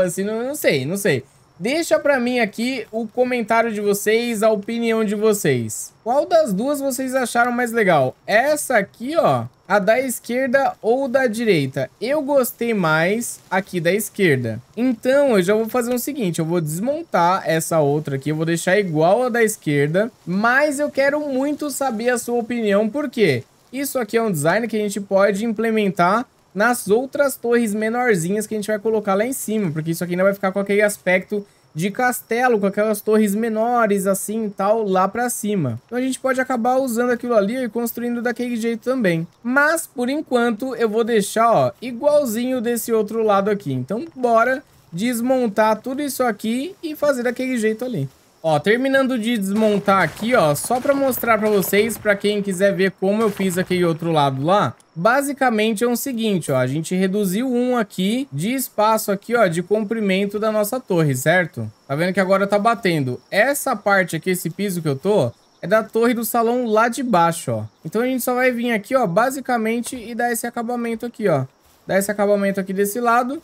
Assim, não, não sei, não sei. Deixa pra mim aqui o comentário de vocês, a opinião de vocês. Qual das duas vocês acharam mais legal? Essa aqui, ó, a da esquerda ou da direita? Eu gostei mais aqui da esquerda. Então, eu já vou fazer o seguinte, eu vou desmontar essa outra aqui, eu vou deixar igual a da esquerda, mas eu quero muito saber a sua opinião, por quê? Isso aqui é um design que a gente pode implementar nas outras torres menorzinhas que a gente vai colocar lá em cima, porque isso aqui ainda vai ficar com aquele aspecto de castelo, com aquelas torres menores assim e tal, lá pra cima. Então a gente pode acabar usando aquilo ali e construindo daquele jeito também. Mas, por enquanto, eu vou deixar, ó, igualzinho desse outro lado aqui. Então, bora desmontar tudo isso aqui e fazer daquele jeito ali. Ó, terminando de desmontar aqui, ó, só para mostrar para vocês, para quem quiser ver como eu fiz aquele outro lado lá, basicamente é o seguinte, ó, a gente reduziu um aqui de espaço aqui, ó, de comprimento da nossa torre, certo? Tá vendo que agora tá batendo. Essa parte aqui, esse piso que eu tô, é da torre do salão lá de baixo, ó. Então a gente só vai vir aqui, ó, basicamente e dar esse acabamento aqui, ó. Dar esse acabamento aqui desse lado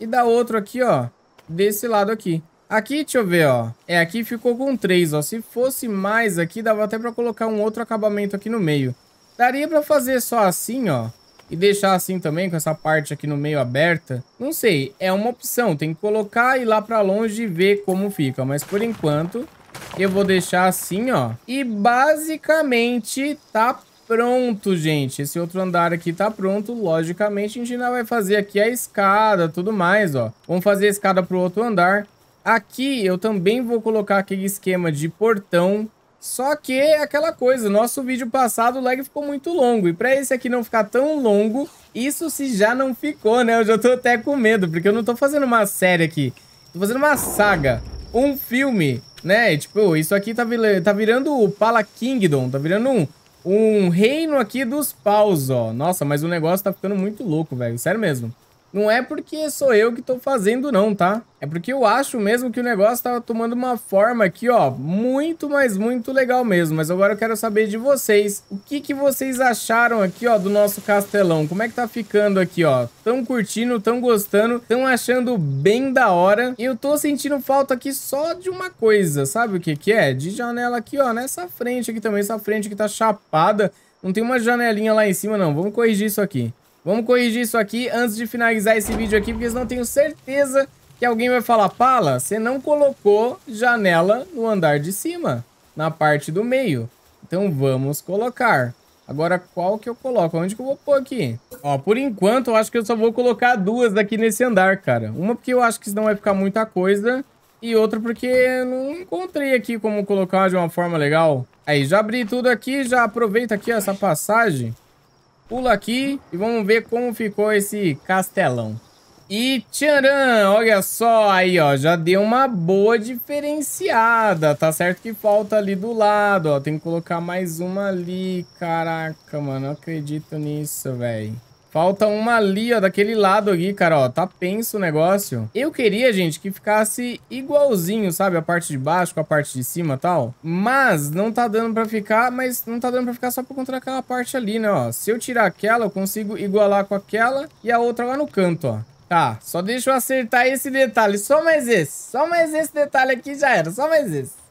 e dar outro aqui, ó, desse lado aqui. Aqui, deixa eu ver, ó. É, aqui ficou com três, ó. Se fosse mais aqui, dava até pra colocar um outro acabamento aqui no meio. Daria pra fazer só assim, ó. E deixar assim também, com essa parte aqui no meio aberta. Não sei, é uma opção. Tem que colocar, ir lá pra longe e ver como fica. Mas por enquanto, eu vou deixar assim, ó. E basicamente tá pronto, gente. Esse outro andar aqui tá pronto. Logicamente, a gente ainda vai fazer aqui a escada, tudo mais, ó. Vamos fazer a escada pro outro andar. Aqui eu também vou colocar aquele esquema de portão, só que é aquela coisa, nosso vídeo passado o lag ficou muito longo, e para esse aqui não ficar tão longo, isso se já não ficou, né? Eu já tô até com medo, porque eu não tô fazendo uma série aqui, tô fazendo uma saga, um filme, né? Tipo, isso aqui tá, tá virando o Pala Kingdom, tá virando um, um reino aqui dos paus, ó. Nossa, mas o negócio tá ficando muito louco, velho, sério mesmo. Não é porque sou eu que tô fazendo não, tá? É porque eu acho mesmo que o negócio tava tomando uma forma aqui, ó, muito, mas muito legal mesmo. Mas agora eu quero saber de vocês, o que que vocês acharam aqui, ó, do nosso castelão? Como é que tá ficando aqui, ó? Tão curtindo, tão gostando, tão achando bem da hora. E eu tô sentindo falta aqui só de uma coisa, sabe o que que é? De janela aqui, ó, nessa frente aqui também, essa frente que tá chapada. Não tem uma janelinha lá em cima, não. Vamos corrigir isso aqui. Vamos corrigir isso aqui antes de finalizar esse vídeo aqui, porque senão tenho certeza que alguém vai falar, Pala, você não colocou janela no andar de cima, na parte do meio. Então vamos colocar. Agora, qual que eu coloco? Onde que eu vou pôr aqui? Ó, por enquanto, eu acho que eu só vou colocar duas daqui nesse andar, cara. Uma porque eu acho que senão vai ficar muita coisa. E outra porque não encontrei aqui como colocar de uma forma legal. Aí, já abri tudo aqui, já aproveita aqui essa passagem pula aqui e vamos ver como ficou esse castelão. E tcharam, olha só aí, ó, já deu uma boa diferenciada, tá certo que falta ali do lado, ó, tem que colocar mais uma ali, caraca, mano, não acredito nisso, velho. Falta uma ali, ó, daquele lado ali, cara, ó. Tá penso o negócio. Eu queria, gente, que ficasse igualzinho, sabe? A parte de baixo com a parte de cima e tal. Mas não tá dando pra ficar, mas não tá dando pra ficar só por conta daquela parte ali, né, ó. Se eu tirar aquela, eu consigo igualar com aquela e a outra lá no canto, ó. Tá, só deixa eu acertar esse detalhe. Só mais esse. Só mais esse detalhe aqui já era. Só mais esse.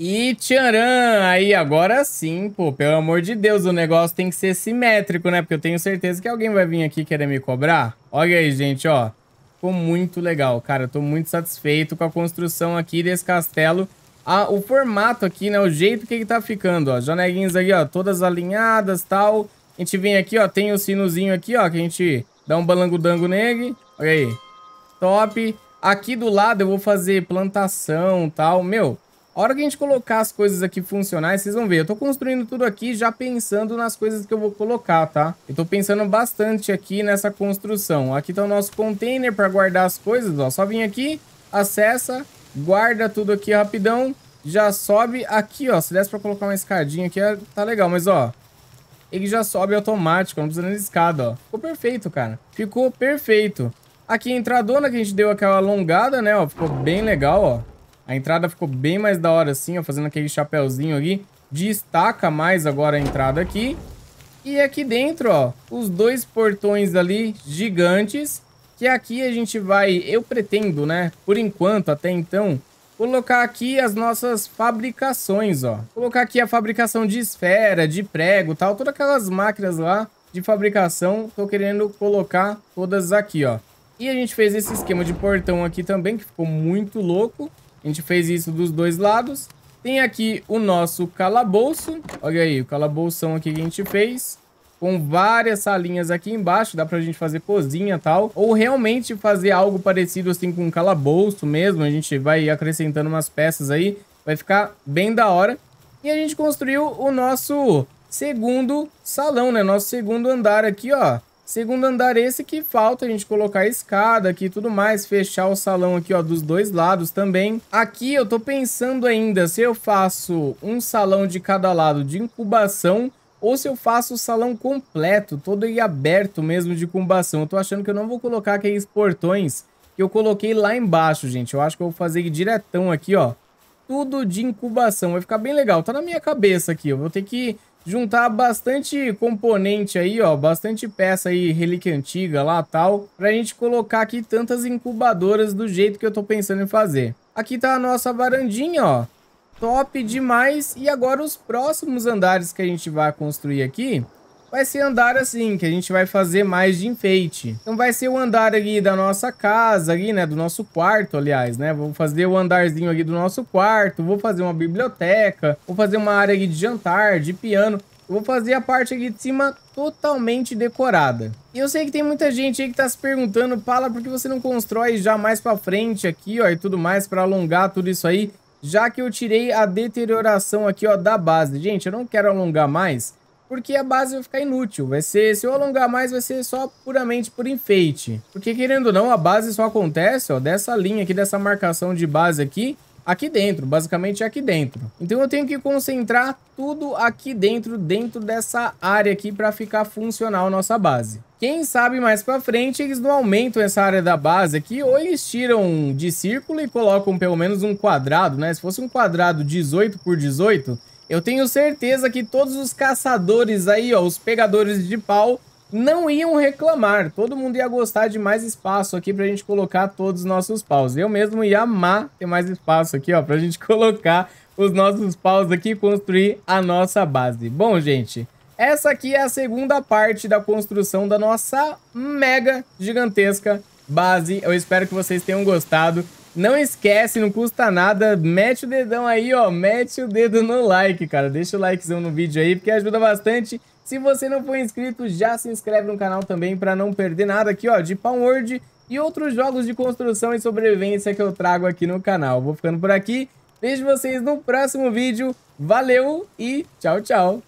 E tcharam! Aí agora sim, pô, pelo amor de Deus, o negócio tem que ser simétrico, né? Porque eu tenho certeza que alguém vai vir aqui querer me cobrar. Olha aí, gente, ó. Ficou muito legal, cara. Eu tô muito satisfeito com a construção aqui desse castelo. Ah, o formato aqui, né? O jeito que ele tá ficando, ó. Janelinhas aqui, ó, todas alinhadas tal. A gente vem aqui, ó, tem o sinozinho aqui, ó, que a gente dá um balangodango nele. Olha aí. Top. Aqui do lado eu vou fazer plantação tal. Meu, a hora que a gente colocar as coisas aqui funcionais, vocês vão ver. Eu tô construindo tudo aqui já pensando nas coisas que eu vou colocar, tá? Eu tô pensando bastante aqui nessa construção. Aqui tá o nosso container para guardar as coisas, ó. Só vim aqui, acessa, guarda tudo aqui rapidão. Já sobe aqui, ó. Se desse pra colocar uma escadinha aqui, é, tá legal. Mas, ó, ele já sobe automático, não precisa nem de escada, ó. Ficou perfeito, cara. Ficou perfeito. Aqui a entradona que a gente deu aquela alongada, né, ó. Ficou bem legal, ó. A entrada ficou bem mais da hora assim, ó, fazendo aquele chapéuzinho ali. Destaca mais agora a entrada aqui. E aqui dentro, ó, os dois portões ali gigantes, que aqui a gente vai, eu pretendo, né, por enquanto, até então, colocar aqui as nossas fabricações, ó. Colocar aqui a fabricação de esfera, de prego tal, todas aquelas máquinas lá de fabricação, tô querendo colocar todas aqui, ó. E a gente fez esse esquema de portão aqui também, que ficou muito louco. A gente fez isso dos dois lados. Tem aqui o nosso calabouço. Olha aí, o calaboução aqui que a gente fez. Com várias salinhas aqui embaixo. Dá pra gente fazer cozinha e tal. Ou realmente fazer algo parecido assim com um calabouço mesmo. A gente vai acrescentando umas peças aí. Vai ficar bem da hora. E a gente construiu o nosso segundo salão, né? Nosso segundo andar aqui, ó. Segundo andar esse que falta a gente colocar a escada aqui e tudo mais, fechar o salão aqui, ó, dos dois lados também. Aqui eu tô pensando ainda se eu faço um salão de cada lado de incubação ou se eu faço o salão completo, todo aí aberto mesmo de incubação. Eu tô achando que eu não vou colocar aqueles portões que eu coloquei lá embaixo, gente. Eu acho que eu vou fazer diretão aqui, ó. Tudo de incubação. Vai ficar bem legal. Tá na minha cabeça aqui. Eu vou ter que juntar bastante componente aí, ó, bastante peça aí, relíquia antiga lá, tal, pra gente colocar aqui tantas incubadoras do jeito que eu tô pensando em fazer. Aqui tá a nossa varandinha, ó, top demais, e agora os próximos andares que a gente vai construir aqui vai ser andar assim, que a gente vai fazer mais de enfeite. Então vai ser o andar ali da nossa casa, ali, né? Do nosso quarto, aliás, né? Vou fazer o andarzinho ali do nosso quarto, vou fazer uma biblioteca, vou fazer uma área ali de jantar, de piano. vou fazer a parte aqui de cima totalmente decorada. E eu sei que tem muita gente aí que tá se perguntando, Pala, por que você não constrói já mais pra frente aqui, ó, e tudo mais, pra alongar tudo isso aí? Já que eu tirei a deterioração aqui, ó, da base. Gente, eu não quero alongar mais, porque a base vai ficar inútil. Vai ser, se eu alongar mais, vai ser só puramente por enfeite. Porque, querendo ou não, a base só acontece, ó, dessa linha aqui, dessa marcação de base aqui, aqui dentro, basicamente é aqui dentro. Então eu tenho que concentrar tudo aqui dentro, dentro dessa área aqui para ficar funcional nossa base. Quem sabe mais para frente eles não aumentam essa área da base aqui ou eles tiram de círculo e colocam pelo menos um quadrado, né? Se fosse um quadrado 18 por 18, eu tenho certeza que todos os caçadores aí, ó, os pegadores de pau, não iam reclamar. Todo mundo ia gostar de mais espaço aqui pra gente colocar todos os nossos paus. Eu mesmo ia amar ter mais espaço aqui, ó, pra gente colocar os nossos paus aqui e construir a nossa base. Bom, gente, essa aqui é a segunda parte da construção da nossa mega gigantesca base. Eu espero que vocês tenham gostado. Não esquece, não custa nada. Mete o dedão aí, ó. Mete o dedo no like, cara. Deixa o likezão no vídeo aí, porque ajuda bastante. Se você não for inscrito, já se inscreve no canal também para não perder nada aqui, ó, de Palm World e outros jogos de construção e sobrevivência que eu trago aqui no canal. Vou ficando por aqui. Vejo vocês no próximo vídeo. Valeu e tchau, tchau.